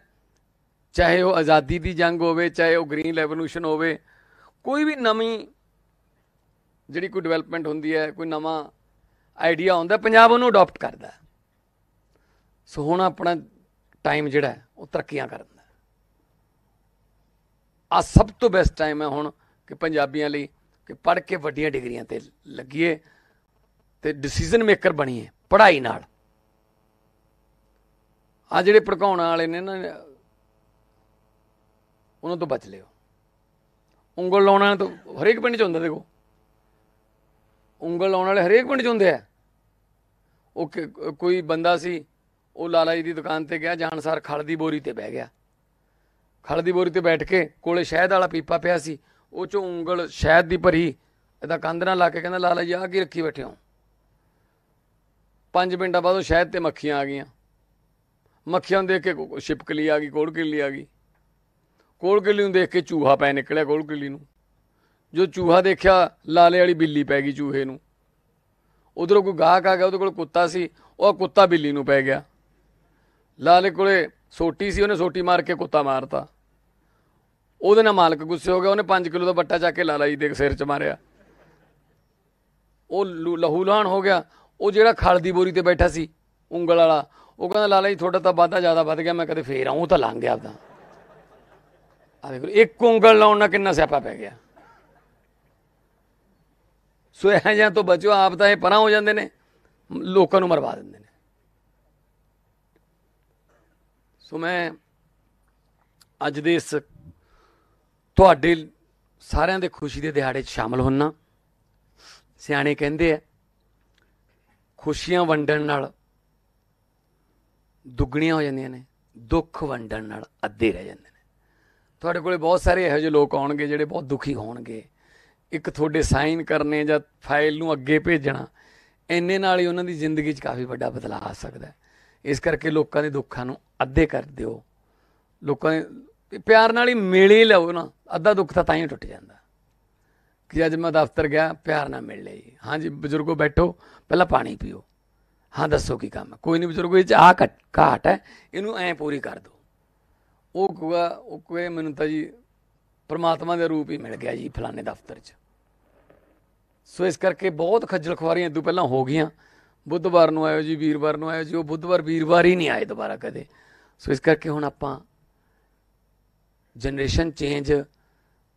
ਚਾਹੇ ਉਹ ਆਜ਼ਾਦੀ ਦੀ ਜੰਗ ਹੋਵੇ ਚਾਹੇ ਉਹ ਗ੍ਰੀਨ ਰੈਵੋਲੂਸ਼ਨ ਹੋਵੇ ਕੋਈ ਵੀ ਨਵੀਂ ਜਿਹੜੀ ਕੋਈ ਡਿਵੈਲਪਮੈਂਟ ਹੁੰਦੀ ਹੈ ਕੋਈ ਨਵਾਂ ਆਈਡੀਆ ਹੁੰਦਾ ਪੰਜਾਬ ਉਹਨੂੰ ਅਡਾਪਟ ਕਰਦਾ ਸੋ ਹੁਣ ਆਪਣਾ ਟਾਈਮ ਜਿਹੜਾ ਉਹ ਤਰੱਕੀਆਂ ਕਰਨ ਦਾ ਆ ਸਭ ਤੋਂ ਬੈਸਟ ਟਾਈਮ ਹੈ ਹੁਣ ਕਿ ਪੰਜਾਬੀਆਂ ਲਈ ਕਿ ਪੜ ਕੇ ਵੱਡੀਆਂ ਡਿਗਰੀਆਂ ਤੇ ਲੱਗੀਏ ਤੇ ਡਿਸੀਜਨ ਮੇਕਰ ਬਣੀਏ ਪੜ੍ਹਾਈ ਨਾਲ ਆ ਜਿਹੜੇ ਭੜਕਾਉਣ ਵਾਲੇ ਨੇ ਨਾ ਉਹਨਾਂ ਤੋਂ ਬਚ ਲਿਓ ਉਂਗਲ ਲਾਉਣ ਵਾਲੇ ਤਾਂ ਹਰੇਕ ਪਿੰਡ 'ਚ ਹੁੰਦਾ ਦੇਖੋ ਉਂਗਲ ਲਾਉਣ ਵਾਲੇ ਹਰੇਕ ਪਿੰਡ 'ਚ ਹੁੰਦੇ ਆ ਉਹ ਕੋਈ ਬੰਦਾ ਸੀ ਉਹ ਲਾਲਾ ਜੀ ਦੀ ਦੁਕਾਨ ਤੇ ਗਿਆ ਜਾਨਸਰ ਖਲ ਦੀ ਬੋਰੀ ਤੇ ਬਹਿ ਗਿਆ ਖਲ ਦੀ ਬੋਰੀ ਤੇ ਬੈਠ ਕੇ ਕੋਲੇ ਸ਼ਹਿਦ ਵਾਲਾ ਪੀਪਾ ਪਿਆ ਸੀ ਉਹ ਚੋਂ ਉਂਗਲ ਸ਼ਹਿਦ ਦੀ ਭਰੀ ਇਹਦਾ ਕੰਧ ਨਾਲ ਲਾ ਕੇ ਕਹਿੰਦਾ ਲਾਲਾ ਜੀ ਆ ਕੀ ਰੱਖੀ ਬੈਠੇ ਹੋ ਪੰਜ ਮਿੰਟਾਂ ਬਾਅਦ ਉਹ ਸ਼ਹਿਦ ਤੇ ਮੱਖੀਆਂ ਆ ਗਈਆਂ ਮੱਖੀਆਂ ਦੇਖ ਕੇ ਛਿਪਕਲੀ ਆ ਗਈ ਕੋੜਕਿੱਲੀ ਆ ਗਈ ਕੋੜਕਿੱਲੀ ਨੂੰ ਦੇਖ ਕੇ ਚੂਹਾ ਪੈ ਨਿਕਲਿਆ ਕੋੜਕਿੱਲੀ ਨੂੰ ਜੋ ਚੂਹਾ ਦੇਖਿਆ ਲਾਲੇ ਵਾਲੀ ਬਿੱਲੀ ਪੈ ਗਈ ਚੂਹੇ ਨੂੰ ਉਧਰੋਂ ਕੋਈ ਗਾਹਕ ਆ ਗਿਆ ਉਹਦੇ ਕੋਲ ਕੁੱਤਾ ਸੀ ਉਹ ਕੁੱਤਾ ਬਿੱਲੀ ਨੂੰ ਪੈ ਗਿਆ ਲਾਲੇ ਕੋਲੇ ਸੋਟੀ ਸੀ ਉਹਨੇ ਸੋਟੀ ਮਾਰ ਕੇ ਕੁੱਤਾ ਮਾਰਤਾ ਉਹਦੇ ਨਾਲ ਮਾਲਕ ਗੁੱਸੇ ਹੋ ਗਿਆ ਉਹਨੇ 5 ਕਿਲੋ ਦਾ ਬੱਟਾ ਚੱਕ ਕੇ ਲਾਲਾ ਜੀ ਦੇ ਸਿਰ 'ਚ ਮਾਰਿਆ ਉਹ ਲਹੂ ਲਾਣ ਹੋ ਗਿਆ ਉਹ ਜਿਹੜਾ ਖਲ ਦੀ ਬੋਰੀ ਤੇ ਬੈਠਾ ਸੀ ਉਂਗਲ ਵਾਲਾ ਉਹ ਕਹਿੰਦਾ ਲਾਲਾ ਜੀ ਤੁਹਾਡਾ ਤਾਂ ਵਾਧਾ ਜ਼ਿਆਦਾ ਵੱਧ ਗਿਆ ਮੈਂ ਕਦੇ ਫੇਰ ਆਉਂ ਤਾਂ ਲੰਘ ਗਿਆ ਆਪਦਾ ਆ ਦੇਖੋ ਇੱਕ ਉਂਗਲ ਲਾਉਣ ਨਾਲ ਕਿੰਨਾ ਸਿਆਪਾ ਪੈ ਗਿਆ ਸੋ ਇਹ ਜਾਂ ਤੋਂ ਬਚੋ ਆਪ ਤਾਂ ਇਹ ਪਰਾਂ ਹੋ ਜਾਂਦੇ ਨੇ ਲੋਕਾਂ ਨੂੰ ਮਰਵਾ ਦਿੰਦੇ ਨੇ ਸੋ ਮੈਂ ਅੱਜ ਦੇ ਇਸ ਤੁਹਾਡੇ ਸਾਰਿਆਂ ਦੇ ਖੁਸ਼ੀ ਦੇ ਦਿਹਾੜੇ 'ਚ ਸ਼ਾਮਲ ਹੋਣਾ ਸਿਆਣੇ ਕਹਿੰਦੇ ਆ ਖੁਸ਼ੀਆਂ ਵੰਡਣ ਨਾਲ ਦੁੱਗਣੀਆਂ ਹੋ ਜਾਂਦੀਆਂ ਨੇ ਦੁੱਖ ਵੰਡਣ ਨਾਲ ਅੱਧੇ ਰਹਿ ਜਾਂਦੇ ਨੇ ਤੁਹਾਡੇ ਕੋਲੇ ਬਹੁਤ ਸਾਰੇ ਇਹੋ ਜਿਹੇ ਲੋਕ ਆਉਣਗੇ ਜਿਹੜੇ ਬਹੁਤ ਦੁਖੀ ਹੋਣਗੇ ਇੱਕ ਤੁਹਾਡੇ ਸਾਈਨ ਕਰਨੇ ਜਾਂ ਫਾਈਲ ਨੂੰ ਅੱਗੇ ਭੇਜਣਾ ਇੰਨੇ ਨਾਲ ਹੀ ਉਹਨਾਂ ਦੀ ਜ਼ਿੰਦਗੀ 'ਚ ਕਾਫੀ ਵੱਡਾ ਬਦਲਾਅ ਆ ਸਕਦਾ ਇਸ ਕਰਕੇ ਲੋਕਾਂ ਦੇ ਦੁੱਖਾਂ ਨੂੰ ਅੱਧੇ ਕਰ ਦਿਓ ਲੋਕਾਂ ਦੇ ਤੇ ਪਿਆਰ ਨਾਲ ਹੀ ਮਿਲੇ ਲਓ ਨਾ ਅੱਧਾ ਦੁੱਖ ਤਾਂ ਤਾਂ ਹੀ ਟੁੱਟ ਜਾਂਦਾ ਕਿ ਅੱਜ ਮੈਂ ਦਫ਼ਤਰ ਗਿਆ ਪਿਆਰ ਨਾਲ ਮਿਲ ਲਈ ਹਾਂਜੀ ਬਜ਼ੁਰਗੋ ਬੈਠੋ ਪਹਿਲਾਂ ਪਾਣੀ ਪੀਓ ਹਾਂ ਦੱਸੋ ਕੀ ਕੰਮ ਕੋਈ ਨਹੀਂ ਬਜ਼ੁਰਗੋ ਇਹ ਚ ਆ ਘਾਟ ਹੈ ਇਹਨੂੰ ਐ ਪੂਰੀ ਕਰ ਦਿਓ ਉਹ ਕੁਆ ਉਹ ਕਹੇ ਮੈਨੂੰ ਤਾਂ ਜੀ ਪਰਮਾਤਮਾ ਦੇ ਰੂਪ ਹੀ ਮਿਲ ਗਿਆ ਜੀ ਫਲਾਣੇ ਦਫ਼ਤਰ 'ਚ ਸੋ ਇਸ ਕਰਕੇ ਬਹੁਤ ਖੱਜਲ ਖਵਾਰੀਆਂ ਇਦੋਂ ਪਹਿਲਾਂ ਹੋ ਗਈਆਂ ਬੁੱਧਵਾਰ ਨੂੰ ਆਇਓ ਜੀ ਵੀਰਵਾਰ ਨੂੰ ਆਇਓ ਜੀ ਉਹ ਬੁੱਧਵਾਰ ਵੀਰਵਾਰ ਹੀ ਨਹੀਂ ਆਏ ਦੁਬਾਰਾ ਕਦੇ ਸੋ ਇਸ ਕਰਕੇ ਹੁਣ ਆਪਾਂ ਜਨਰੇਸ਼ਨ ਚੇਂਜ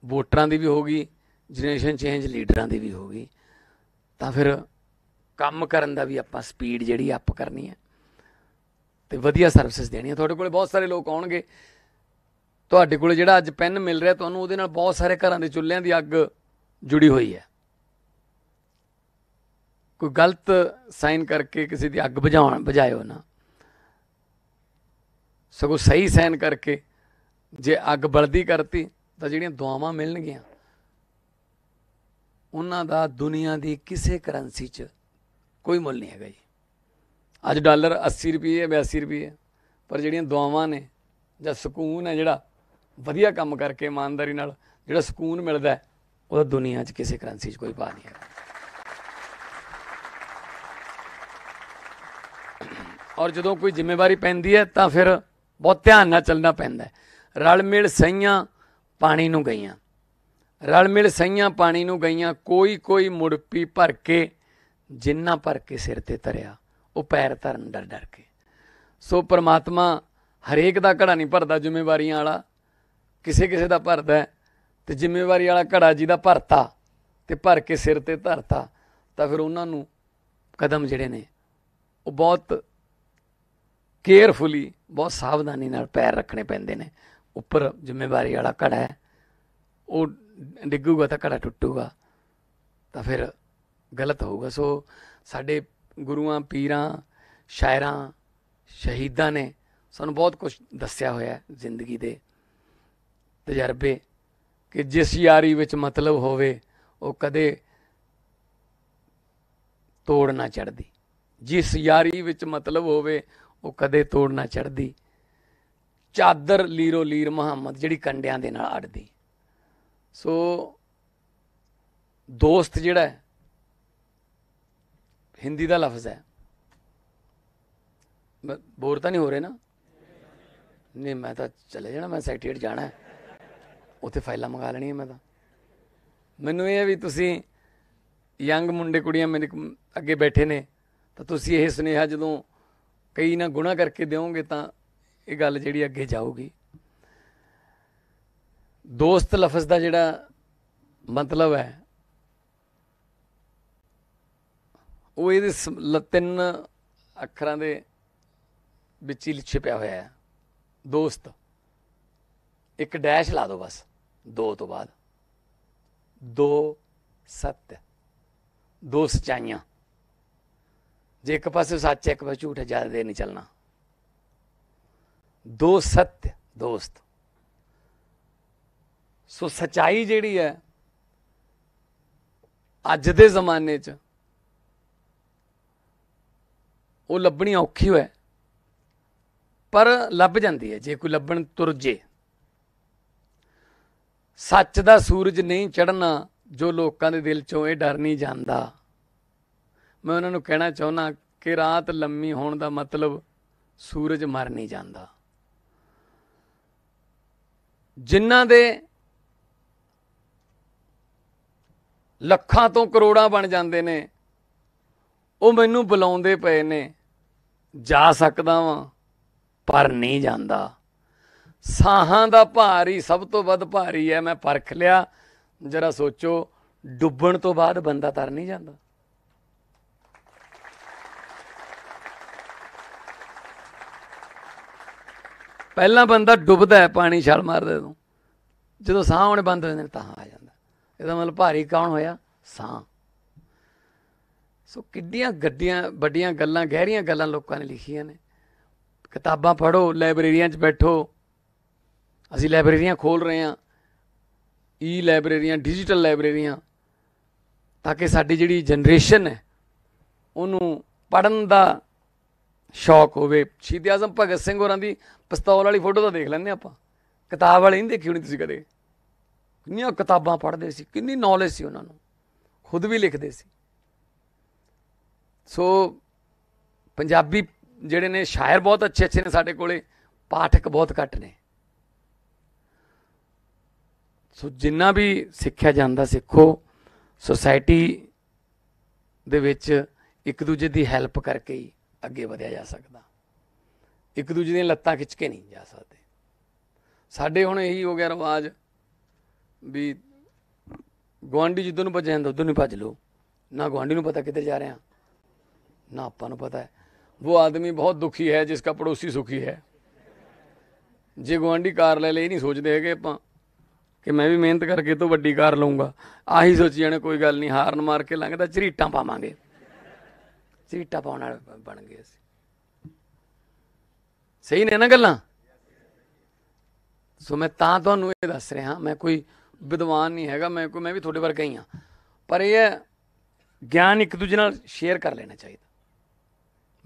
ਵੋਟਰਾਂ ਦੀ ਵੀ ਹੋਗੀ ਜਨਰੇਸ਼ਨ ਚੇਂਜ ਲੀਡਰਾਂ ਦੀ ਵੀ ਹੋਗੀ ਤਾਂ ਫਿਰ ਕੰਮ ਕਰਨ ਦਾ ਵੀ ਆਪਾਂ ਸਪੀਡ ਜਿਹੜੀ ਅਪ ਕਰਨੀ ਹੈ ਤੇ ਵਧੀਆ ਸਰਵਿਸਿਜ਼ ਦੇਣੀ ਹੈ ਤੁਹਾਡੇ ਕੋਲੇ ਬਹੁਤ ਸਾਰੇ ਲੋਕ ਆਉਣਗੇ ਤੁਹਾਡੇ ਕੋਲੇ ਜਿਹੜਾ ਅੱਜ ਪੈਨ ਮਿਲ ਰਿਹਾ ਤੁਹਾਨੂੰ ਉਹਦੇ ਨਾਲ ਬਹੁਤ ਸਾਰੇ ਘਰਾਂ ਦੇ ਚੁੱਲ੍ਹਿਆਂ ਦੀ ਅੱਗ ਜੁੜੀ ਹੋਈ ਹੈ ਕੋਈ ਗਲਤ ਸਾਈਨ ਕਰਕੇ ਕਿਸੇ ਦੀ ਅੱਗ ਬੁਝਾਉਣ ਬੁਝਾਇਓ ਨਾ ਸਗੋਂ ਸਹੀ ਸਾਈਨ ਕਰਕੇ ਜੇ ਅੱਗ ਬਲਦੀ ਕਰਤੀ ਤਾਂ ਜਿਹੜੀਆਂ ਦੁਆਵਾਂ ਮਿਲਣਗੀਆਂ ਉਹਨਾਂ ਦਾ ਦੁਨੀਆ ਦੀ ਕਿਸੇ ਕਰੰਸੀ 'ਚ ਕੋਈ ਮੁੱਲ ਨਹੀਂ ਹੈਗਾ ਜੀ ਅੱਜ ਡਾਲਰ 80 ਰੁਪਏ ਹੈ 82 ਰੁਪਏ ਪਰ ਜਿਹੜੀਆਂ ਦੁਆਵਾਂ ਨੇ ਜਾਂ ਸਕੂਨ ਹੈ ਜਿਹੜਾ ਵਧੀਆ ਕੰਮ ਕਰਕੇ ਇਮਾਨਦਾਰੀ ਨਾਲ ਜਿਹੜਾ ਸਕੂਨ ਮਿਲਦਾ ਉਹ ਦੁਨੀਆ 'ਚ ਕਿਸੇ ਕਰੰਸੀ 'ਚ ਕੋਈ ਪਾ ਨਹੀਂ ਹੈ ਔਰ ਜਦੋਂ ਕੋਈ ਜ਼ਿੰਮੇਵਾਰੀ ਪੈਂਦੀ ਹੈ ਤਾਂ ਫਿਰ ਬਹੁਤ ਧਿਆਨ ਨਾਲ ਚੱਲਣਾ ਪੈਂਦਾ ਹੈ ਰਲ ਮਿਲ ਸਈਆਂ ਪਾਣੀ ਨੂੰ ਗਈਆਂ ਰਲ ਮਿਲ ਸਈਆਂ ਪਾਣੀ ਨੂੰ ਗਈਆਂ ਕੋਈ ਕੋਈ ਮੁੜਪੀ ਭਰ ਕੇ ਜਿੰਨਾ ਭਰ ਕੇ ਸਿਰ ਤੇ ਧਰਿਆ ਉਹ ਪੈਰ ਧਰਨ ਡਰ ਡਰ ਕੇ ਸੋ ਪ੍ਰਮਾਤਮਾ ਹਰੇਕ ਦਾ ਘੜਾ ਨਹੀਂ ਭਰਦਾ ਜ਼ਿੰਮੇਵਾਰੀਆਂ ਵਾਲਾ ਕਿਸੇ ਕਿਸੇ ਦਾ ਭਰਦਾ ਤੇ ਜ਼ਿੰਮੇਵਾਰੀ ਵਾਲਾ ਘੜਾ ਜਿਹਦਾ ਭਰਤਾ ਤੇ ਭਰ ਕੇ ਸਿਰ ਤੇ ਧਰਤਾ ਤਾਂ ਫਿਰ ਉਹਨਾਂ ਨੂੰ ਕਦਮ ਜਿਹੜੇ ਨੇ ਉਹ ਬਹੁਤ ਕੇਅਰਫੁਲੀ ਬਹੁਤ ਸਾਵਧਾਨੀ ਨਾਲ ਪੈਰ ਰੱਖਣੇ ਪੈਂਦੇ ਨੇ ਉੱਪਰ ਜ਼ਿੰਮੇਵਾਰੀ ਵਾਲਾ ਘੜਾ ਹੈ ਉਹ ਡਿੱਗੂਗਾ ਤਾਂ ਘੜਾ ਟੁੱਟੂਗਾ ਤਾਂ ਫਿਰ ਗਲਤ ਹੋਊਗਾ ਸੋ ਸਾਡੇ ਗੁਰੂਆਂ ਪੀਰਾਂ ਸ਼ਾਇਰਾਂ ਸ਼ਹੀਦਾਂ ਨੇ ਸਾਨੂੰ ਬਹੁਤ ਕੁਝ ਦੱਸਿਆ ਹੋਇਆ ਜ਼ਿੰਦਗੀ ਦੇ ਤਜਰਬੇ ਕਿ ਜਿਸ ਯਾਰੀ ਵਿੱਚ ਮਤਲਬ ਹੋਵੇ ਉਹ ਕਦੇ ਤੋੜ ਨਾ ਚੜਦੀ ਜਿਸ ਯਾਰੀ ਵਿੱਚ ਮਤਲਬ ਹੋਵੇ ਉਹ ਕਦੇ ਤੋੜ ਨਾ ਚੜਦੀ ਚਾਦਰ ਲੀਰੋ ਲੀਰ ਮੁਹੰਮਦ ਜਿਹੜੀ ਕੰਡਿਆਂ ਦੇ ਨਾਲ ਅੜਦੀ ਸੋ ਦੋਸਤ ਜਿਹੜਾ ਹਿੰਦੀ ਦਾ ਲਫ਼ਜ਼ ਹੈ ਬੋਰ ਤਾਂ ਨਹੀਂ ਹੋ ਰਹੇ ਨਾ ਨਹੀਂ ਮੈਂ ਤਾਂ ਚਲੇ ਜਾਣਾ ਮੈਂ ਸੈਕਟਰੀਏਟ ਜਾਣਾ ਉੱਥੇ ਫਾਈਲਾਂ ਮੰਗਾ ਲੈਣੀਆਂ ਮੈਂ ਤਾਂ ਮੈਨੂੰ ਇਹ ਵੀ ਤੁਸੀਂ ਯੰਗ ਮੁੰਡੇ ਕੁੜੀਆਂ ਮੇਰੇ ਅੱਗੇ ਬੈਠੇ ਨੇ ਤਾਂ ਤੁਸੀਂ ਇਹ ਸੁਨੇਹਾ ਜਦੋਂ ਕਈ ਨਾ ਗੁਣਾ ਕਰਕੇ ਦਿਓਗੇ ਤਾਂ ਇਹ ਗੱਲ ਜਿਹੜੀ ਅੱਗੇ ਜਾਊਗੀ ਦੋਸਤ ਲਫ਼ਜ਼ ਦਾ ਜਿਹੜਾ ਮਤਲਬ ਹੈ ਉਹ ਇਹਦੇ ਤਿੰਨ ਅੱਖਰਾਂ ਦੇ ਵਿੱਚ ਹੀ ਛਿਪਿਆ ਹੋਇਆ ਹੈ ਦੋਸਤ ਇੱਕ ਡੈਸ਼ ਲਾ ਦਿਓ ਬਸ ਦੋ ਤੋਂ ਬਾਅਦ ਦੋ ਸੱਤ ਦੋ ਸਚਾਈਆਂ ਜੇ ਇੱਕ ਪਾਸੇ ਸੱਚ ਹੈ ਇੱਕ ਪਾਸੇ ਝੂਠ ਹੈ ਜ਼ਿਆਦਾ ਦੇਰ ਨਹੀਂ ਚੱਲਣਾ ਦੋ ਸਤਿ ਦੋਸਤ ਸੋ ਸਚਾਈ ਜਿਹੜੀ ਹੈ ਅੱਜ ਦੇ ਜ਼ਮਾਨੇ 'ਚ ਉਹ ਲੱਭਣੀ ਔਖੀ ਹੋਇਆ ਪਰ ਲੱਭ ਜਾਂਦੀ ਹੈ ਜੇ ਕੋਈ ਲੱਭਣ ਤੁਰ ਜੇ ਸੱਚ ਦਾ ਸੂਰਜ ਨਹੀਂ ਚੜਨਾ ਜੋ ਲੋਕਾਂ ਦੇ ਦਿਲ 'ਚੋਂ ਇਹ ਡਰ ਨਹੀਂ ਜਾਂਦਾ ਮੈਂ ਉਹਨਾਂ ਨੂੰ ਕਹਿਣਾ ਚਾਹੁੰਦਾ ਕਿ ਰਾਤ ਲੰਮੀ ਹੋਣ ਦਾ ਮਤਲਬ ਸੂਰਜ ਮਰ ਨਹੀਂ ਜਾਂਦਾ ਜਿਨ੍ਹਾਂ ਦੇ ਲੱਖਾਂ ਤੋਂ ਕਰੋੜਾਂ ਬਣ ਜਾਂਦੇ ਨੇ ਉਹ ਮੈਨੂੰ ਬੁਲਾਉਂਦੇ ਪਏ ਨੇ ਜਾ ਸਕਦਾ ਵਾਂ ਪਰ ਨਹੀਂ ਜਾਂਦਾ ਸਾਹਾਂ ਦਾ ਭਾਰ ਹੀ ਸਭ ਤੋਂ ਵੱਧ ਭਾਰੀ ਹੈ ਮੈਂ ਪਰਖ ਲਿਆ ਜਰਾ ਸੋਚੋ ਡੁੱਬਣ ਤੋਂ ਬਾਅਦ ਬੰਦਾ ਤਰ ਨਹੀਂ ਜਾਂਦਾ ਪਹਿਲਾਂ ਬੰਦਾ ਡੁੱਬਦਾ ਹੈ ਪਾਣੀ ਛਾਲ ਮਾਰਦੇ ਨੂੰ ਜਦੋਂ ਸਾਹ ਆਉਣੇ ਬੰਦ ਹੋ ਜਾਂਦੇ ਤਾਂ ਆ ਜਾਂਦਾ ਇਹਦਾ ਮਤਲਬ ਭਾਰੀ ਕੌਣ ਹੋਇਆ ਸਾਹ ਸੋ ਕਿੱਡੀਆਂ ਗੱਡੀਆਂ ਵੱਡੀਆਂ ਗੱਲਾਂ ਗਹਿਰੀਆਂ ਗੱਲਾਂ ਲੋਕਾਂ ਨੇ ਲਿਖੀਆਂ ਨੇ ਕਿਤਾਬਾਂ ਪੜ੍ਹੋ ਲਾਇਬ੍ਰੇਰੀਆਂ 'ਚ ਬੈਠੋ ਅਸੀਂ ਲਾਇਬ੍ਰੇਰੀਆਂ ਖੋਲ ਰਹੇ ਹਾਂ ਈ ਲਾਇਬ੍ਰੇਰੀਆਂ ਡਿਜੀਟਲ ਲਾਇਬ੍ਰੇਰੀਆਂ ਤਾਂ ਕਿ ਸਾਡੀ ਜਿਹੜੀ ਜਨਰੇਸ਼ਨ ਹੈ ਉਹਨੂੰ ਪੜਨ ਦਾ ਸ਼ੌਕ ਹੋਵੇ ਸ਼ਹੀਦ ਆਜ਼ਮ ਭਗਤ ਸਿੰਘ ਹੋਰਾਂ ਦੀ ਪਿਸਤੌਲ ਵਾਲੀ ਫੋਟੋ ਤਾਂ ਦੇਖ ਲੈਂਦੇ ਆਪਾਂ ਕਿਤਾਬ ਵਾਲੀ ਨਹੀਂ ਦੇਖੀ ਹੋਣੀ ਤੁਸੀਂ ਕਦੇ ਕਿੰਨੀਆਂ ਕਿਤਾਬਾਂ ਪੜ੍ਹਦੇ ਸੀ ਕਿੰਨੀ ਨੌਲੇਜ ਸੀ ਉਹਨਾਂ ਨੂੰ ਖੁਦ ਵੀ ਲਿਖਦੇ ਸੀ ਸੋ ਪੰਜਾਬੀ ਜਿਹੜੇ ਨੇ ਸ਼ਾਇਰ ਬਹੁਤ ਅੱਛੇ ਅੱਛੇ ਨੇ ਸਾਡੇ ਕੋਲੇ ਪਾਠਕ ਬਹੁਤ ਘੱਟ ਨੇ ਸੋ ਜਿੰਨਾ ਵੀ ਸਿੱਖਿਆ ਜਾਂਦਾ ਸਿੱਖੋ ਸੋਸਾਇਟੀ ਦੇ ਵਿੱਚ ਇੱਕ ਦੂਜੇ ਦੀ ਹੈਲਪ ਕਰਕੇ ਹੀ ਅੱਗੇ ਵਧਿਆ ਜਾ ਸਕਦਾ ਇੱਕ ਦੂਜੇ ਦੀਆਂ ਲੱਤਾਂ ਖਿੱਚ ਕੇ ਨਹੀਂ ਜਾ ਸਕਦੇ ਸਾਡੇ ਹੁਣ ਇਹੀ ਹੋ ਗਿਆ ਰਵਾਜ ਵੀ ਗਵਾਂਢੀ ਜਿੱਦੋਂ ਨੂੰ ਭੱਜ ਜਾਂਦਾ ਉਦੋਂ ਨਹੀਂ ਭੱਜ ਲੋ ਨਾ ਗਵਾਂਢੀ ਨੂੰ ਪਤਾ ਕਿੱਧਰ ਜਾ ਰਹੇ ਆ ਨਾ ਆਪਾਂ ਨੂੰ ਪਤਾ ਹੈ ਉਹ ਆਦਮੀ ਬਹੁਤ ਦੁਖੀ ਹੈ ਜਿਸ ਦਾ ਪੜੋਸੀ ਸੁਖੀ ਹੈ ਜੇ ਗਵਾਂਢੀ ਕਾਰ ਲੈ ਲਈ ਨਹੀਂ ਸੋਚਦੇ ਹੈਗੇ ਆਪਾਂ ਕਿ ਮੈਂ ਵੀ ਮਿਹਨਤ ਕਰਕੇ ਤੋਂ ਵੱਡੀ ਕਾਰ ਲਵਾਂਗਾ ਆਹੀ ਸੋਚੀ ਜਾਣੇ ਕੋਈ ਗੱਲ ਨਹੀਂ ਹਾਰਨ ਮਾਰ ਕੇ ਲੰਘਦਾ ਝਰੀਟਾਂ ਪਾਵਾਂਗੇ ਝਰੀਟਾਂ ਪਾਉਣ ਵਾਲੇ ਬਣ ਗਏ ਅਸੀਂ ਸਹੀ ਨੇ ਨਾ ਗੱਲਾਂ ਸੋ ਮੈਂ ਤਾਂ ਤੁਹਾਨੂੰ ਇਹ ਦੱਸ ਰਿਹਾ ਮੈਂ ਕੋਈ ਵਿਦਵਾਨ ਨਹੀਂ ਹੈਗਾ ਮੈਂ ਕੋਈ ਮੈਂ ਵੀ ਤੁਹਾਡੇ ਵਰਗਾ ਹੀ ਆ ਪਰ ਇਹ ਹੈ ਗਿਆਨ ਇੱਕ ਦੂਜੇ ਨਾਲ ਸ਼ੇਅਰ ਕਰ ਲੈਣਾ ਚਾਹੀਦਾ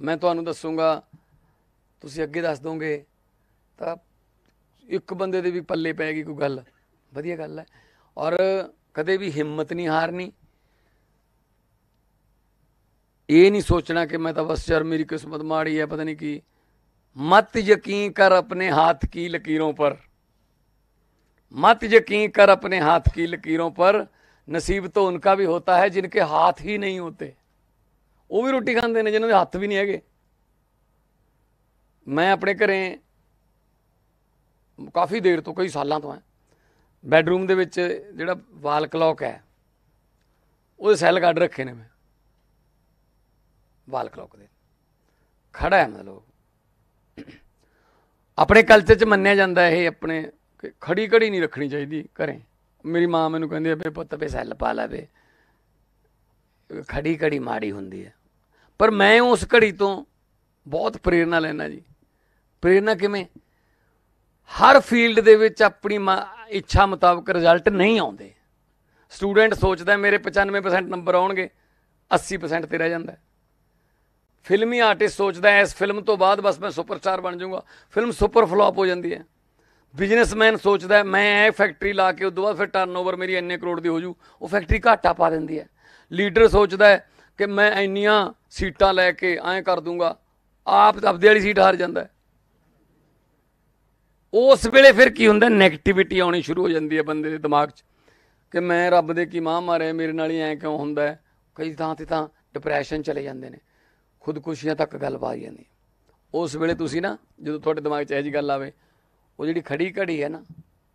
ਮੈਂ ਤੁਹਾਨੂੰ ਦੱਸੂਗਾ ਤੁਸੀਂ ਅੱਗੇ ਦੱਸ ਦੋਗੇ ਤਾਂ ਇੱਕ ਬੰਦੇ ਦੇ ਵੀ ਪੱਲੇ ਪੈ ਗਈ ਕੋਈ ਗੱਲ ਵਧੀਆ ਗੱਲ ਹੈ ਔਰ ਕਦੇ ਵੀ ਹਿੰਮਤ ਨਹੀਂ ਹਾਰਨੀ ਇਹ ਨਹੀਂ ਸੋਚਣਾ ਕਿ ਮੈਂ ਤਾਂ ਬਸ ਯਾਰ ਮੇਰੀ ਕਿਸਮਤ ਮਾੜੀ ਹੈ ਪਤਾ ਨਹੀਂ ਕੀ ਮਤ यकीन ਕਰ ਆਪਣੇ ਹੱਥ की लकीरों पर ਮਤ यकीन ਕਰ ਆਪਣੇ ਹੱਥ की लकीरों पर ਨਸੀਬ ਤੋਂ ਉਨਕਾ ਵੀ ਹੁੰਦਾ ਹੈ ਜਿਨਕੇ ਹੱਥ ਹੀ ਨਹੀਂ ਹੁੰਦੇ ਉਹ ਵੀ ਰੋਟੀ ਖਾਂਦੇ ਨੇ ਜਿਨ੍ਹਾਂ ਦੇ ਹੱਥ ਵੀ ਨਹੀਂ ਹੈਗੇ ਮੈਂ ਆਪਣੇ ਘਰੇ ਕਾਫੀ ਦੇਰ ਤੋਂ ਕਈ ਸਾਲਾਂ ਤੋਂ ਹੈ ਬੈੱਡਰੂਮ ਦੇ ਵਿੱਚ ਜਿਹੜਾ ਵਾਲ ਕਲੌਕ ਹੈ ਉਹਦੇ ਸੈੱਲ ਕੱਢ ਰੱਖੇ ਨੇ ਮੈਂ ਵਾਲ ਕਲੌਕ ਦੇ ਖੜਾ ਹੈ ਮਤਲਬ ਆਪਣੇ ਕਲਚਰ 'ਚ ਮੰਨਿਆ ਜਾਂਦਾ ਇਹ ਆਪਣੇ ਖੜੀ ਖੜੀ ਨਹੀਂ ਰੱਖਣੀ ਚਾਹੀਦੀ ਘਰੇ ਮੇਰੀ ਮਾਂ ਮੈਨੂੰ ਕਹਿੰਦੀ ਬੇ ਪੁੱਤ ਬੇ ਸੈੱਲ ਪਾ ਲੈ ਬੇ ਖੜੀ ਖੜੀ ਮਾੜੀ ਹੁੰਦੀ ਹੈ ਪਰ ਮੈਂ ਉਸ ਘੜੀ ਤੋਂ ਬਹੁਤ ਪ੍ਰੇਰਣਾ ਲੈਣਾ ਜੀ ਪ੍ਰੇਰਣਾ ਕਿਵੇਂ ਹਰ ਫੀਲਡ ਦੇ ਵਿੱਚ ਆਪਣੀ ਇੱਛਾ ਮੁਤਾਬਕ ਰਿਜ਼ਲਟ ਨਹੀਂ ਆਉਂਦੇ ਸਟੂਡੈਂਟ ਸੋਚਦਾ ਮੇਰੇ 95% ਨੰਬਰ ਆਉਣਗੇ 80% ਤੇ ਰਹਿ ਜਾਂਦਾ ਫਿਲਮੀ ਆਰਟਿਸਟ ਸੋਚਦਾ ਐ ਇਸ ਫਿਲਮ ਤੋਂ ਬਾਅਦ ਬਸ ਮੈਂ ਸੁਪਰਸਟਾਰ ਬਣ ਜਾਊਗਾ ਫਿਲਮ ਸੁਪਰ ਫਲॉप ਹੋ ਜਾਂਦੀ ਐ ਬਿਜ਼ਨਸਮੈਨ ਸੋਚਦਾ ਮੈਂ ਇਹ ਫੈਕਟਰੀ ਲਾ ਕੇ ਉਦੋਂ ਬਾਅਦ ਫਿਰ ਟਰਨਓਵਰ ਮੇਰੀ ਇੰਨੇ ਕਰੋੜ ਦੀ ਹੋ ਜੂ ਉਹ ਫੈਕਟਰੀ ਘਾਟਾ ਪਾ ਦਿੰਦੀ ਐ ਲੀਡਰ ਸੋਚਦਾ ਕਿ ਮੈਂ ਇੰਨੀਆਂ ਸੀਟਾਂ ਲੈ ਕੇ ਐਂ ਕਰ ਦੂੰਗਾ ਆਪ ਦਬਦੇ ਵਾਲੀ ਸੀਟ ਹਾਰ ਜਾਂਦਾ ਉਸ ਵੇਲੇ ਫਿਰ ਕੀ ਹੁੰਦਾ 네ਗੇਟਿਵਿਟੀ ਆਉਣੀ ਸ਼ੁਰੂ ਹੋ ਜਾਂਦੀ ਹੈ ਬੰਦੇ ਦੇ ਦਿਮਾਗ 'ਚ ਕਿ ਮੈਂ ਰੱਬ ਦੇ ਕੀ ਮਾਂ ਮਾਰਿਆ ਮੇਰੇ ਨਾਲ ਹੀ ਐਂ ਕਿਉਂ ਹੁੰਦਾ ਕਈ ਥਾਂ ਤੇ ਤਾਂ ਡਿਪਰੈਸ਼ਨ ਚਲੇ ਜਾਂਦੇ ਨੇ ਖੁਦਕੁਸ਼ੀਆਂ ਤੱਕ ਗੱਲ ਬਾਤ ਜਾਂਦੀ ਉਸ ਵੇਲੇ ਤੁਸੀਂ ਨਾ ਜਦੋਂ ਤੁਹਾਡੇ ਦਿਮਾਗ 'ਚ ਇਹ ਜੀ ਗੱਲ ਆਵੇ ਉਹ ਜਿਹੜੀ ਖੜੀ ਘੜੀ ਹੈ ਨਾ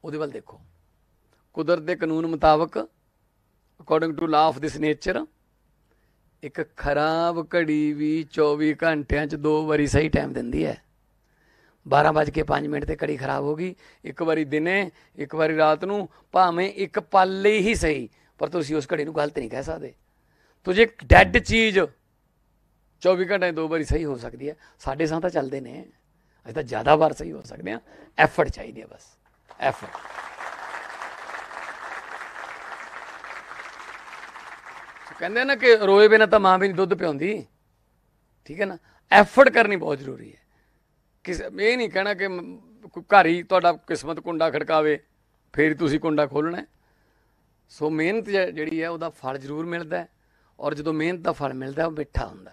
ਉਹਦੇ ਵੱਲ ਦੇਖੋ ਕੁਦਰਤ ਦੇ ਕਾਨੂੰਨ ਮੁਤਾਬਕ according to law of this nature ਇੱਕ ਖਰਾਬ ਘੜੀ ਵੀ 24 ਘੰਟਿਆਂ 'ਚ ਦੋ ਵਾਰੀ ਸਹੀ ਟਾਈਮ ਦਿੰਦੀ ਹੈ 12:05 ਮਿੰਟ ਤੇ ਘੜੀ ਖਰਾਬ ਹੋ ਗਈ ਇੱਕ ਵਾਰੀ ਦਿਨੇ ਇੱਕ ਵਾਰੀ ਰਾਤ ਨੂੰ ਭਾਵੇਂ ਇੱਕ ਪਲ ਲਈ ਹੀ ਸਹੀ ਪਰ ਤੁਸੀਂ ਉਸ ਘੜੀ ਨੂੰ ਗਲਤ ਨਹੀਂ ਕਹਿ ਸਕਦੇ ਤੁਝੇ ਡੈੱਡ ਚੀਜ਼ 24 ਘੰਟੇ ਦੋ ਵਾਰੀ ਸਹੀ ਹੋ ਸਕਦੀ ਹੈ ਸਾਡੇ ਸਾਹ ਤਾਂ ਚੱਲਦੇ ਨੇ ਅਜੇ ਤਾਂ ਜ਼ਿਆਦਾ ਵਾਰ ਸਹੀ ਹੋ ਸਕਦੇ ਆ ਐਫਰਟ ਚਾਹੀਦੀ ਹੈ ਬਸ ਐਫਰਟ ਕਹਿੰਦੇ ਨਾ ਕਿ ਰੋਏ ਬਿਨਾ ਤਾਂ ਮਾਂ ਵੀ ਨਹੀਂ ਦੁੱਧ ਪਿਉਂਦੀ ਠੀਕ ਹੈ ਨਾ ਐਫਰਟ ਕਰਨੀ ਬਹੁਤ ਜ਼ਰੂਰੀ ਹੈ ਕਿਸ ਇਹ ਨਹੀਂ ਕਹਿਣਾ ਕਿ ਘਰ ਹੀ ਤੁਹਾਡਾ ਕਿਸਮਤ ਕੁੰਡਾ ਖੜਕਾਵੇ ਫੇਰ ਤੁਸੀਂ ਕੁੰਡਾ ਖੋਲਣਾ ਸੋ ਮਿਹਨਤ ਜਿਹੜੀ ਹੈ ਉਹਦਾ ਫਲ ਜ਼ਰੂਰ ਮਿਲਦਾ ਔਰ ਜਦੋਂ ਮਿਹਨਤ ਦਾ ਫਲ ਮਿਲਦਾ ਉਹ ਮਿੱਠਾ ਹੁੰਦਾ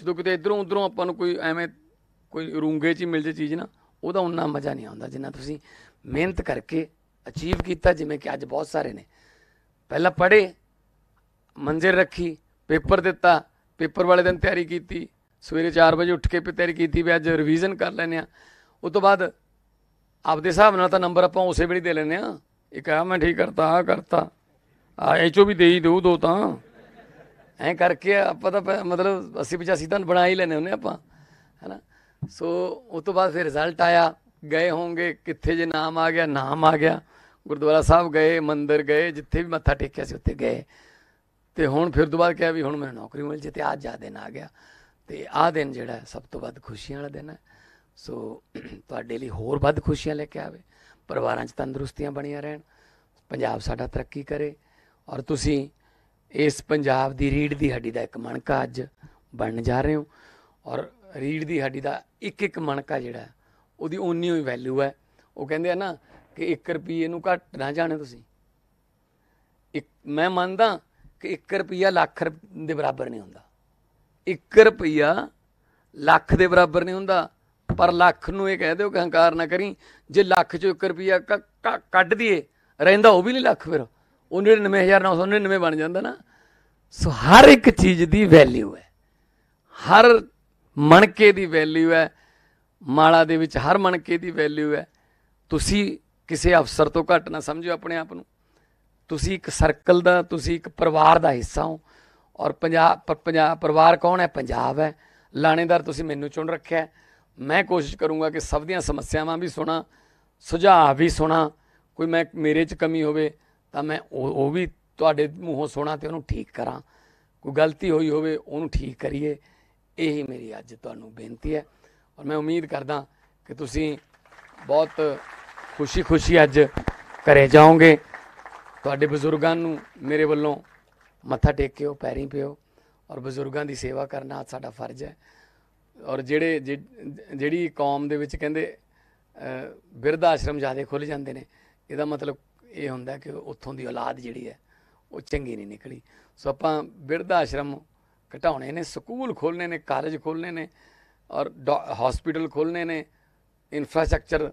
ਜਦੋਂ ਕਿਤੇ ਇਧਰੋਂ ਉਧਰੋਂ ਆਪਾਂ ਨੂੰ ਕੋਈ ਐਵੇਂ ਕੋਈ ਰੂੰਗੇ 'ਚ ਮਿਲ ਜੇ ਚੀਜ਼ ਨਾ ਉਹਦਾ ਉਨਾ ਮਜ਼ਾ ਨਹੀਂ ਆਉਂਦਾ ਜਿੰਨਾ ਤੁਸੀਂ ਮਿਹਨਤ ਕਰਕੇ ਅਚੀਵ ਕੀਤਾ ਜਿਵੇਂ ਕਿ ਅੱਜ ਬਹੁਤ ਸਾਰੇ ਨੇ ਪਹਿਲਾਂ ਪੜ੍ਹੇ ਮੰਜ਼ਿਲ ਰੱਖੀ ਪੇਪਰ ਦਿੱਤਾ ਪੇਪਰ ਵਾਲੇ ਦਿਨ ਤਿਆਰੀ ਕੀਤੀ ਸਵੇਰੇ 4 ਵਜੇ ਉੱਠ ਕੇ ਪੇ ਤਿਆਰੀ ਕੀਤੀ ਵੀ ਅੱਜ ਰਿਵੀਜ਼ਨ ਕਰ ਲੈਨੇ ਆ ਉਸ ਤੋਂ ਬਾਅਦ ਆਪਦੇ ਹਿਸਾਬ ਨਾਲ ਤਾਂ ਨੰਬਰ ਆਪਾਂ ਉਸੇ ਵੇਲੇ ਦੇ ਲੈਨੇ ਆ ਇਹ ਕਹਾ ਮੈਂ ਠੀਕ ਕਰਤਾ ਆ ਕਰਤਾ ਆ ਐਚਓ ਵੀ ਦੇ ਹੀ ਦੋ ਦੋ ਤਾਂ ਐ ਕਰਕੇ ਆਪਾਂ ਤਾਂ ਮਤਲਬ 80 85 ਤਾਂ ਬਣਾ ਹੀ ਲੈਨੇ ਹੁੰਨੇ ਆਪਾਂ ਹੈਨਾ ਸੋ ਉਸ ਤੋਂ ਬਾਅਦ ਫਿਰ ਰਿਜ਼ਲਟ ਆਇਆ ਗਏ ਹੋਣਗੇ ਕਿੱਥੇ ਜੇ ਨਾਮ ਆ ਗਿਆ ਨਾਮ ਆ ਗਿਆ ਗੁਰਦੁਆਰਾ ਸਾਹਿਬ ਗਏ ਮੰਦਿਰ ਗਏ ਜਿੱਥੇ ਵੀ ਮੱਥਾ ਟੇਕਿਆ ਸੀ ਉੱਥੇ ਗਏ ਤੇ ਹੁਣ ਫਿਰ ਦੁਬਾਰਾ ਕਿਹਾ ਵੀ ਹੁਣ ਮੈਨੂੰ ਨੌਕਰੀ ਮਿਲ ਜੇ ਤੇ ਅੱਜ ਆ ਦਿਨ ਆ ਗਿਆ ਤੇ ਆ ਦਿਨ ਜਿਹੜਾ ਸਭ ਤੋਂ ਵੱਧ ਖੁਸ਼ੀਆਂ ਵਾਲਾ ਦਿਨ ਹੈ ਸੋ ਤੁਹਾਡੇ ਲਈ ਹੋਰ ਵੱਧ ਖੁਸ਼ੀਆਂ ਲੈ ਕੇ ਆਵੇ ਪਰਿਵਾਰਾਂ 'ਚ ਤੰਦਰੁਸਤੀਆਂ ਬਣੀਆਂ ਰਹਿਣ ਪੰਜਾਬ ਸਾਡਾ ਤਰੱਕੀ ਕਰੇ ਔਰ ਤੁਸੀਂ ਇਸ ਪੰਜਾਬ ਦੀ ਰੀੜ ਦੀ ਹੱਡੀ ਦਾ ਇੱਕ ਮਣਕਾ ਅੱਜ ਬਣਨ ਜਾ ਰਹੇ ਹੋ ਔਰ ਰੀੜ ਦੀ ਹੱਡੀ ਦਾ ਇੱਕ ਇੱਕ ਮਣਕਾ ਜਿਹੜਾ ਉਹਦੀ ਓਨੀ ਹੀ ਵੈਲਿਊ ਹੈ ਉਹ ਕਹਿੰਦੇ ਆ ਨਾ ਕਿ 1 ਰੁਪਏ ਨੂੰ ਘੱਟ ਨਾ ਜਾਣੇ ਤੁਸੀਂ ਇੱਕ ਮੈਂ ਮੰਨਦਾ ਕਿ 1 ਰੁਪਿਆ ਲੱਖ ਦੇ ਬਰਾਬਰ ਨਹੀਂ ਹੁੰਦਾ 1 ਰੁਪਿਆ ਲੱਖ ਦੇ ਬਰਾਬਰ ਨਹੀਂ ਹੁੰਦਾ ਪਰ ਲੱਖ ਨੂੰ ਇਹ ਕਹਿ ਦਿਓ ਕਿ ਹੰਕਾਰ ਨਾ ਕਰੀ ਜੇ ਲੱਖ ਚੋਂ 1 ਰੁਪਿਆ ਕੱਢ ਦਈਏ ਰਹਿੰਦਾ ਉਹ ਵੀ ਨਹੀਂ ਲੱਖ ਫਿਰ 99999 ਬਣ ਜਾਂਦਾ ਨਾ ਸੋ ਹਰ ਇੱਕ ਚੀਜ਼ ਦੀ ਵੈਲਿਊ ਹੈ ਹਰ ਮਣਕੇ ਦੀ ਵੈਲਿਊ ਹੈ ਮਾਲਾ ਦੇ ਵਿੱਚ ਹਰ ਮਣਕੇ ਦੀ ਵੈਲਿਊ ਹੈ ਤੁਸੀਂ ਕਿਸੇ ਅਫਸਰ ਤੋਂ ਘੱਟ ਨਾ ਸਮਝੋ ਆਪਣੇ ਆਪ ਨੂੰ ਤੁਸੀਂ ਇੱਕ ਸਰਕਲ ਦਾ ਤੁਸੀਂ ਇੱਕ ਪਰਿਵਾਰ ਦਾ ਹਿੱਸਾ ਹੋ ਔਰ ਪੰਜਾਬ ਪੰਜਾਬ ਪਰਿਵਾਰ ਕੌਣ ਹੈ ਪੰਜਾਬ ਹੈ ਲਾਣੇਦਾਰ ਤੁਸੀਂ ਮੈਨੂੰ ਚੁਣ ਰੱਖਿਆ ਮੈਂ ਕੋਸ਼ਿਸ਼ ਕਰੂੰਗਾ ਕਿ ਸਭ ਦੀਆਂ ਸਮੱਸਿਆਵਾਂ ਵੀ ਸੁਣਾ ਸੁਝਾਅ ਵੀ ਸੁਣਾ ਕੋਈ ਮੈਂ ਮੇਰੇ 'ਚ ਕਮੀ ਹੋਵੇ ਤਾਂ ਮੈਂ ਉਹ ਵੀ ਤੁਹਾਡੇ ਮੂੰਹੋਂ ਸੁਣਾ ਤੇ ਉਹਨੂੰ ਠੀਕ ਕਰਾਂ ਕੋਈ ਗਲਤੀ ਹੋਈ ਹੋਵੇ ਉਹਨੂੰ ਠੀਕ ਕਰੀਏ ਇਹ ਹੀ ਮੇਰੀ ਅੱਜ ਤੁਹਾਨੂੰ ਬੇਨਤੀ ਹੈ ਔਰ ਮੈਂ ਉਮੀਦ ਕਰਦਾ ਕਿ ਤੁਸੀਂ ਬਹੁਤ ਖੁਸ਼ੀ-ਖੁਸ਼ੀ ਅੱਜ ਘਰੇ ਜਾਓਗੇ ਤੁਹਾਡੇ ਬਜ਼ੁਰਗਾਂ ਨੂੰ ਮੇਰੇ ਵੱਲੋਂ ਮੱਥਾ ਟੇਕਿਓ ਪੈਰੀਂ ਪਿਓ ਔਰ ਬਜ਼ੁਰਗਾਂ ਦੀ ਸੇਵਾ ਕਰਨਾ ਸਾਡਾ ਫਰਜ਼ ਹੈ ਔਰ ਜਿਹੜੇ ਜਿਹੜੀ ਕੌਮ ਦੇ ਵਿੱਚ ਕਹਿੰਦੇ ਬਿਰਧ ਆਸ਼ਰਮ ਜਾਦੇ ਖੁੱਲ ਜਾਂਦੇ ਨੇ ਇਹਦਾ ਮਤਲਬ ਇਹ ਹੁੰਦਾ ਕਿ ਉੱਥੋਂ ਦੀ ਔਲਾਦ ਜਿਹੜੀ ਹੈ ਉਹ ਚੰਗੀ ਨਹੀਂ ਨਿਕਲੀ ਸੋ ਆਪਾਂ ਬਿਰਧਾ ਆਸ਼ਰਮ ਘਟਾਉਣੇ ਨੇ ਸਕੂਲ ਖੋਲਨੇ ਨੇ ਕਾਲਜ ਖੋਲਨੇ ਨੇ ਔਰ ਹਸਪੀਟਲ ਖੋਲਨੇ ਨੇ ਇਨਫਰਾਸਟ੍ਰਕਚਰ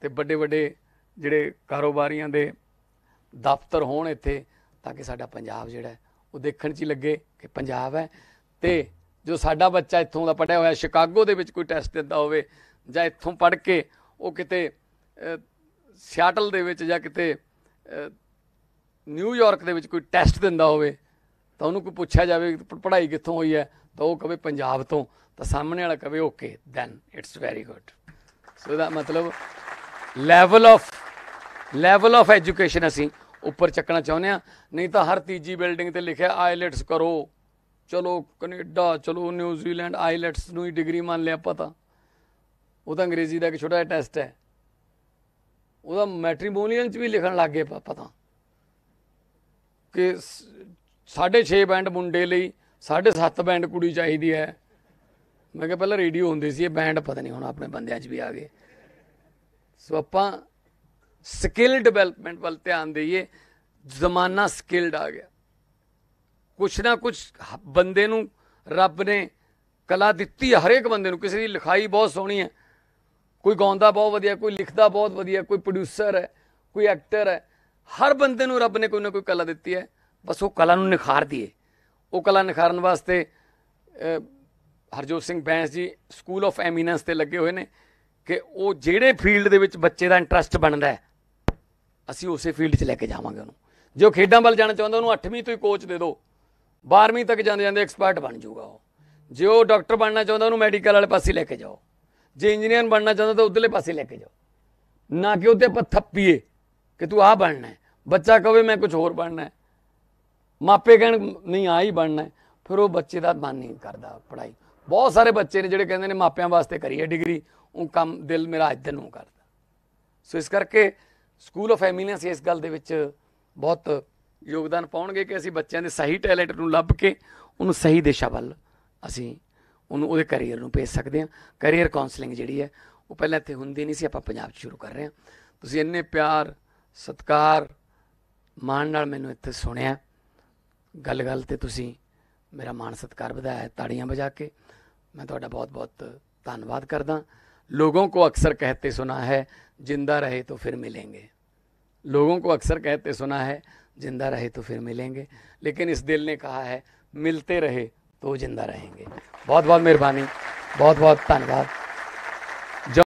ਤੇ ਵੱਡੇ ਵੱਡੇ ਜਿਹੜੇ ਕਾਰੋਬਾਰੀਆਂ ਦੇ ਦਫ਼ਤਰ ਹੋਣ ਇੱਥੇ ਤਾਂ ਕਿ ਸਾਡਾ ਪੰਜਾਬ ਜਿਹੜਾ ਉਹ ਦੇਖਣ 'ਚ ਲੱਗੇ ਕਿ ਪੰਜਾਬ ਹੈ ਤੇ ਜੋ ਸਾਡਾ ਬੱਚਾ ਇੱਥੋਂ ਦਾ ਪੜਿਆ ਹੋਇਆ ਸ਼ਿਕਾਗੋ ਦੇ ਵਿੱਚ ਕੋਈ ਟੈਸਟ ਦਿੰਦਾ ਹੋਵੇ ਜਾਂ ਇੱਥੋਂ ਪੜ ਕੇ ਉਹ ਕਿਤੇ ਸਿਆਟਲ ਦੇ ਵਿੱਚ ਜਾਂ ਕਿਤੇ ਨਿਊਯਾਰਕ ਦੇ ਵਿੱਚ ਕੋਈ ਟੈਸਟ ਦਿੰਦਾ ਹੋਵੇ ਤਾਂ ਉਹਨੂੰ ਕੋਈ ਪੁੱਛਿਆ ਜਾਵੇ ਪੜ੍ਹਾਈ ਕਿੱਥੋਂ ਹੋਈ ਹੈ ਤਾਂ ਉਹ ਕਵੇ ਪੰਜਾਬ ਤੋਂ ਤਾਂ ਸਾਹਮਣੇ ਵਾਲਾ ਕਵੇ okay then it's very good so ਦਾ ਮਤਲਬ level of level of education ਅਸੀਂ ਉੱਪਰ ਚੱਕਣਾ ਚਾਹੁੰਦੇ ਆ ਨਹੀਂ ਤਾਂ ਹਰ ਤੀਜੀ ਬਿਲਡਿੰਗ ਤੇ ਲਿਖਿਆ ਆਈਲੈਟਸ ਕਰੋ ਚਲੋ ਕੈਨੇਡਾ ਚਲੋ ਨਿਊਜ਼ੀਲੈਂਡ ਆਈਲੈਟਸ ਨੂੰ ਹੀ ਡਿਗਰੀ ਮੰਨ ਲਿਆ ਪਤਾ ਉਹ ਤਾਂ ਅੰਗਰੇਜ਼ੀ ਦਾ ਇੱਕ ਛੋਟਾ ਜਿਹਾ ਟੈਸਟ ਹੈ ਉਹਦਾ ਮੈਟ੍ਰੀਮੋਨੀਅਲ 'ਚ ਵੀ ਲਿਖਣ ਲੱਗ ਗਏ ਪਾਪਾ ਤਾਂ ਕਿ 6.5 ਬੈਂਡ ਮੁੰਡੇ ਲਈ 7.5 ਬੈਂਡ ਕੁੜੀ ਚਾਹੀਦੀ ਹੈ ਮੈਂ ਕਿਹਾ ਪਹਿਲਾਂ ਰੇਡੀਓ ਹੁੰਦੇ ਸੀ ਇਹ ਬੈਂਡ ਪਤਾ ਨਹੀਂ ਹੁਣ ਆਪਣੇ ਬੰਦਿਆਂ 'ਚ ਵੀ ਆ ਗਏ ਸੋ ਆਪਾਂ ਸਕਿੱਲ ਡਿਵੈਲਪਮੈਂਟ ਵੱਲ ਧਿਆਨ ਦੇਈਏ ਜ਼ਮਾਨਾ ਸਕਿੱਲਡ ਆ ਗਿਆ ਕੁਛ ਨਾ ਕੁਛ ਬੰਦੇ ਨੂੰ ਰੱਬ ਨੇ ਕਲਾ ਦਿੱਤੀ ਹਰੇਕ ਬੰਦੇ ਨੂੰ ਕਿਸੇ ਦੀ ਲਿਖਾਈ ਬਹੁਤ ਸੋਹਣੀ ਹੈ ਕੋਈ ਗਾਉਂਦਾ ਬਹੁਤ ਵਧੀਆ ਕੋਈ ਲਿਖਦਾ ਬਹੁਤ ਵਧੀਆ ਕੋਈ ਪ੍ਰੋਡਿਊਸਰ ਹੈ ਕੋਈ ਐਕਟਰ ਹੈ ਹਰ ਬੰਦੇ ਨੂੰ ਰੱਬ ਨੇ ਕੋਈ ਨਾ ਕੋਈ ਕਲਾ ਦਿੱਤੀ ਹੈ ਬਸ ਉਹ ਕਲਾ ਨੂੰ ਨਿਖਾਰ ਦਈਏ ਉਹ ਕਲਾ ਨਿਖਾਰਨ ਵਾਸਤੇ ਹਰਜੋਤ ਸਿੰਘ ਬੈਂਸ ਜੀ ਸਕੂਲ ਆਫ ਐਮੀਨੈਂਸ ਤੇ ਲੱਗੇ ਹੋਏ ਨੇ ਕਿ ਉਹ ਜਿਹੜੇ ਫੀਲਡ ਦੇ ਵਿੱਚ ਬੱਚੇ ਦਾ ਇੰਟਰਸਟ ਬਣਦਾ ਹੈ ਅਸੀਂ ਉਸੇ ਫੀਲਡ 'ਚ ਲੈ ਕੇ ਜਾਵਾਂਗੇ ਉਹਨੂੰ ਜੋ ਖੇਡਾਂ ਵੱਲ ਜਾਣਾ ਚਾਹੁੰਦਾ ਉਹਨੂੰ 8ਵੀਂ ਤੋਂ ਹੀ ਕੋਚ ਦੇ ਦਿਓ 12ਵੀਂ ਤੱਕ ਜਾਂਦੇ ਜਾਂਦੇ ਐਕਸਪਰਟ ਬਣ ਜਾਊਗਾ ਉਹ ਜੇ ਉਹ ਡਾਕਟਰ ਬਣਨਾ ਚਾਹੁੰਦਾ ਉਹਨੂੰ ਮੈਡੀਕਲ ਵਾਲੇ ਪਾਸੇ ਲੈ ਕੇ ਜਾਓ ਜੇ ਇੰਜੀਨੀਅਰ ਬਣਨਾ ਚਾਹੁੰਦਾ ਤਾਂ ਉਧਰਲੇ ਪਾਸੇ ਲੈ ਕੇ ਜਾਓ ਨਾ ਕਿ ਉਹਦੇ ਪਰ ਥੱਪੀਏ ਕਿ ਤੂੰ ਆ ਬਣਨਾ ਹੈ ਬੱਚਾ ਕਹੇ ਮੈਂ ਕੁਝ ਹੋਰ ਬਣਨਾ ਹੈ ਮਾਪੇ ਕਹਿਣ ਨਹੀਂ ਆ ਹੀ ਬਣਨਾ ਫਿਰ ਉਹ ਬੱਚੇ ਦਾ ਮਨ ਨਹੀਂ ਕਰਦਾ ਪੜਾਈ ਬਹੁਤ ਸਾਰੇ ਬੱਚੇ ਨੇ ਜਿਹੜੇ ਕਹਿੰਦੇ ਨੇ ਮਾਪਿਆਂ ਵਾਸਤੇ ਕਰੀਏ ਡਿਗਰੀ ਉਹ ਕੰਮ ਦਿਲ ਮੇਰਾ ਅੱਜ ਦਿਨ ਨੂੰ ਕਰਦਾ ਸੋ ਇਸ ਕਰਕੇ ਸਕੂਲ ਆਫ ਐਮੀਨੈਂਸ ਇਸ ਗੱਲ ਦੇ ਵਿੱਚ ਬਹੁਤ ਯੋਗਦਾਨ ਪਾਉਣਗੇ ਕਿ ਅਸੀਂ ਬੱਚਿਆਂ ਦੇ ਸਹੀ ਟੈਲੈਂਟ ਨੂੰ ਲੱਭ ਕੇ ਉਹਨੂੰ ਸਹੀ ਦਿਸ਼ਾ ਵੱਲ ਅਸੀਂ ਉਹਨੂੰ ਉਹਦੇ ਕੈਰੀਅਰ ਨੂੰ ਭੇਜ ਸਕਦੇ ਆ ਕੈਰੀਅਰ ਕਾਉਂਸਲਿੰਗ ਜਿਹੜੀ ਹੈ ਉਹ ਪਹਿਲਾਂ ਇੱਥੇ ਹੁੰਦੀ ਨਹੀਂ ਸੀ ਆਪਾਂ ਪੰਜਾਬ 'ਚ ਸ਼ੁਰੂ ਕਰ ਰਹੇ ਆ ਤੁਸੀਂ ਇੰਨੇ ਪਿਆਰ ਸਤਕਾਰ ਮਾਣ ਨਾਲ ਮੈਨੂੰ ਇੱਥੇ ਸੁਣਿਆ ਗੱਲ-ਗੱਲ ਤੇ ਤੁਸੀਂ ਮੇਰਾ ਮਾਣ ਸਤਕਾਰ ਵਧਾਇਆ ਤਾੜੀਆਂ ਵਜਾ ਕੇ ਮੈਂ ਤੁਹਾਡਾ ਬਹੁਤ ਬਹੁਤ ਧੰਨਵਾਦ ਕਰਦਾ लोगों ਕੋ ਅਕਸਰ ਕਹਤੇ ਸੁਣਾ ਹੈ ਜਿੰਦਾ ਰਹੇ ਤੋ ਫਿਰ ਮਿਲेंगे लोगों ਕੋ ਅਕਸਰ ਕਹਤੇ ਸੁਣਾ ਹੈ ਜਿੰਦਾ ਰਹੇ ਤੋ ਫਿਰ ਮਿਲेंगे ਲੇਕਿਨ ਇਸ ਦਿਲ ਨੇ ਕਹਾ ਹੈ ਮਿਲਤੇ ਰਹੇ तो वो जिंदा रहेंगे बहुत बहुत मेहरबानी बहुत बहुत धन्यवाद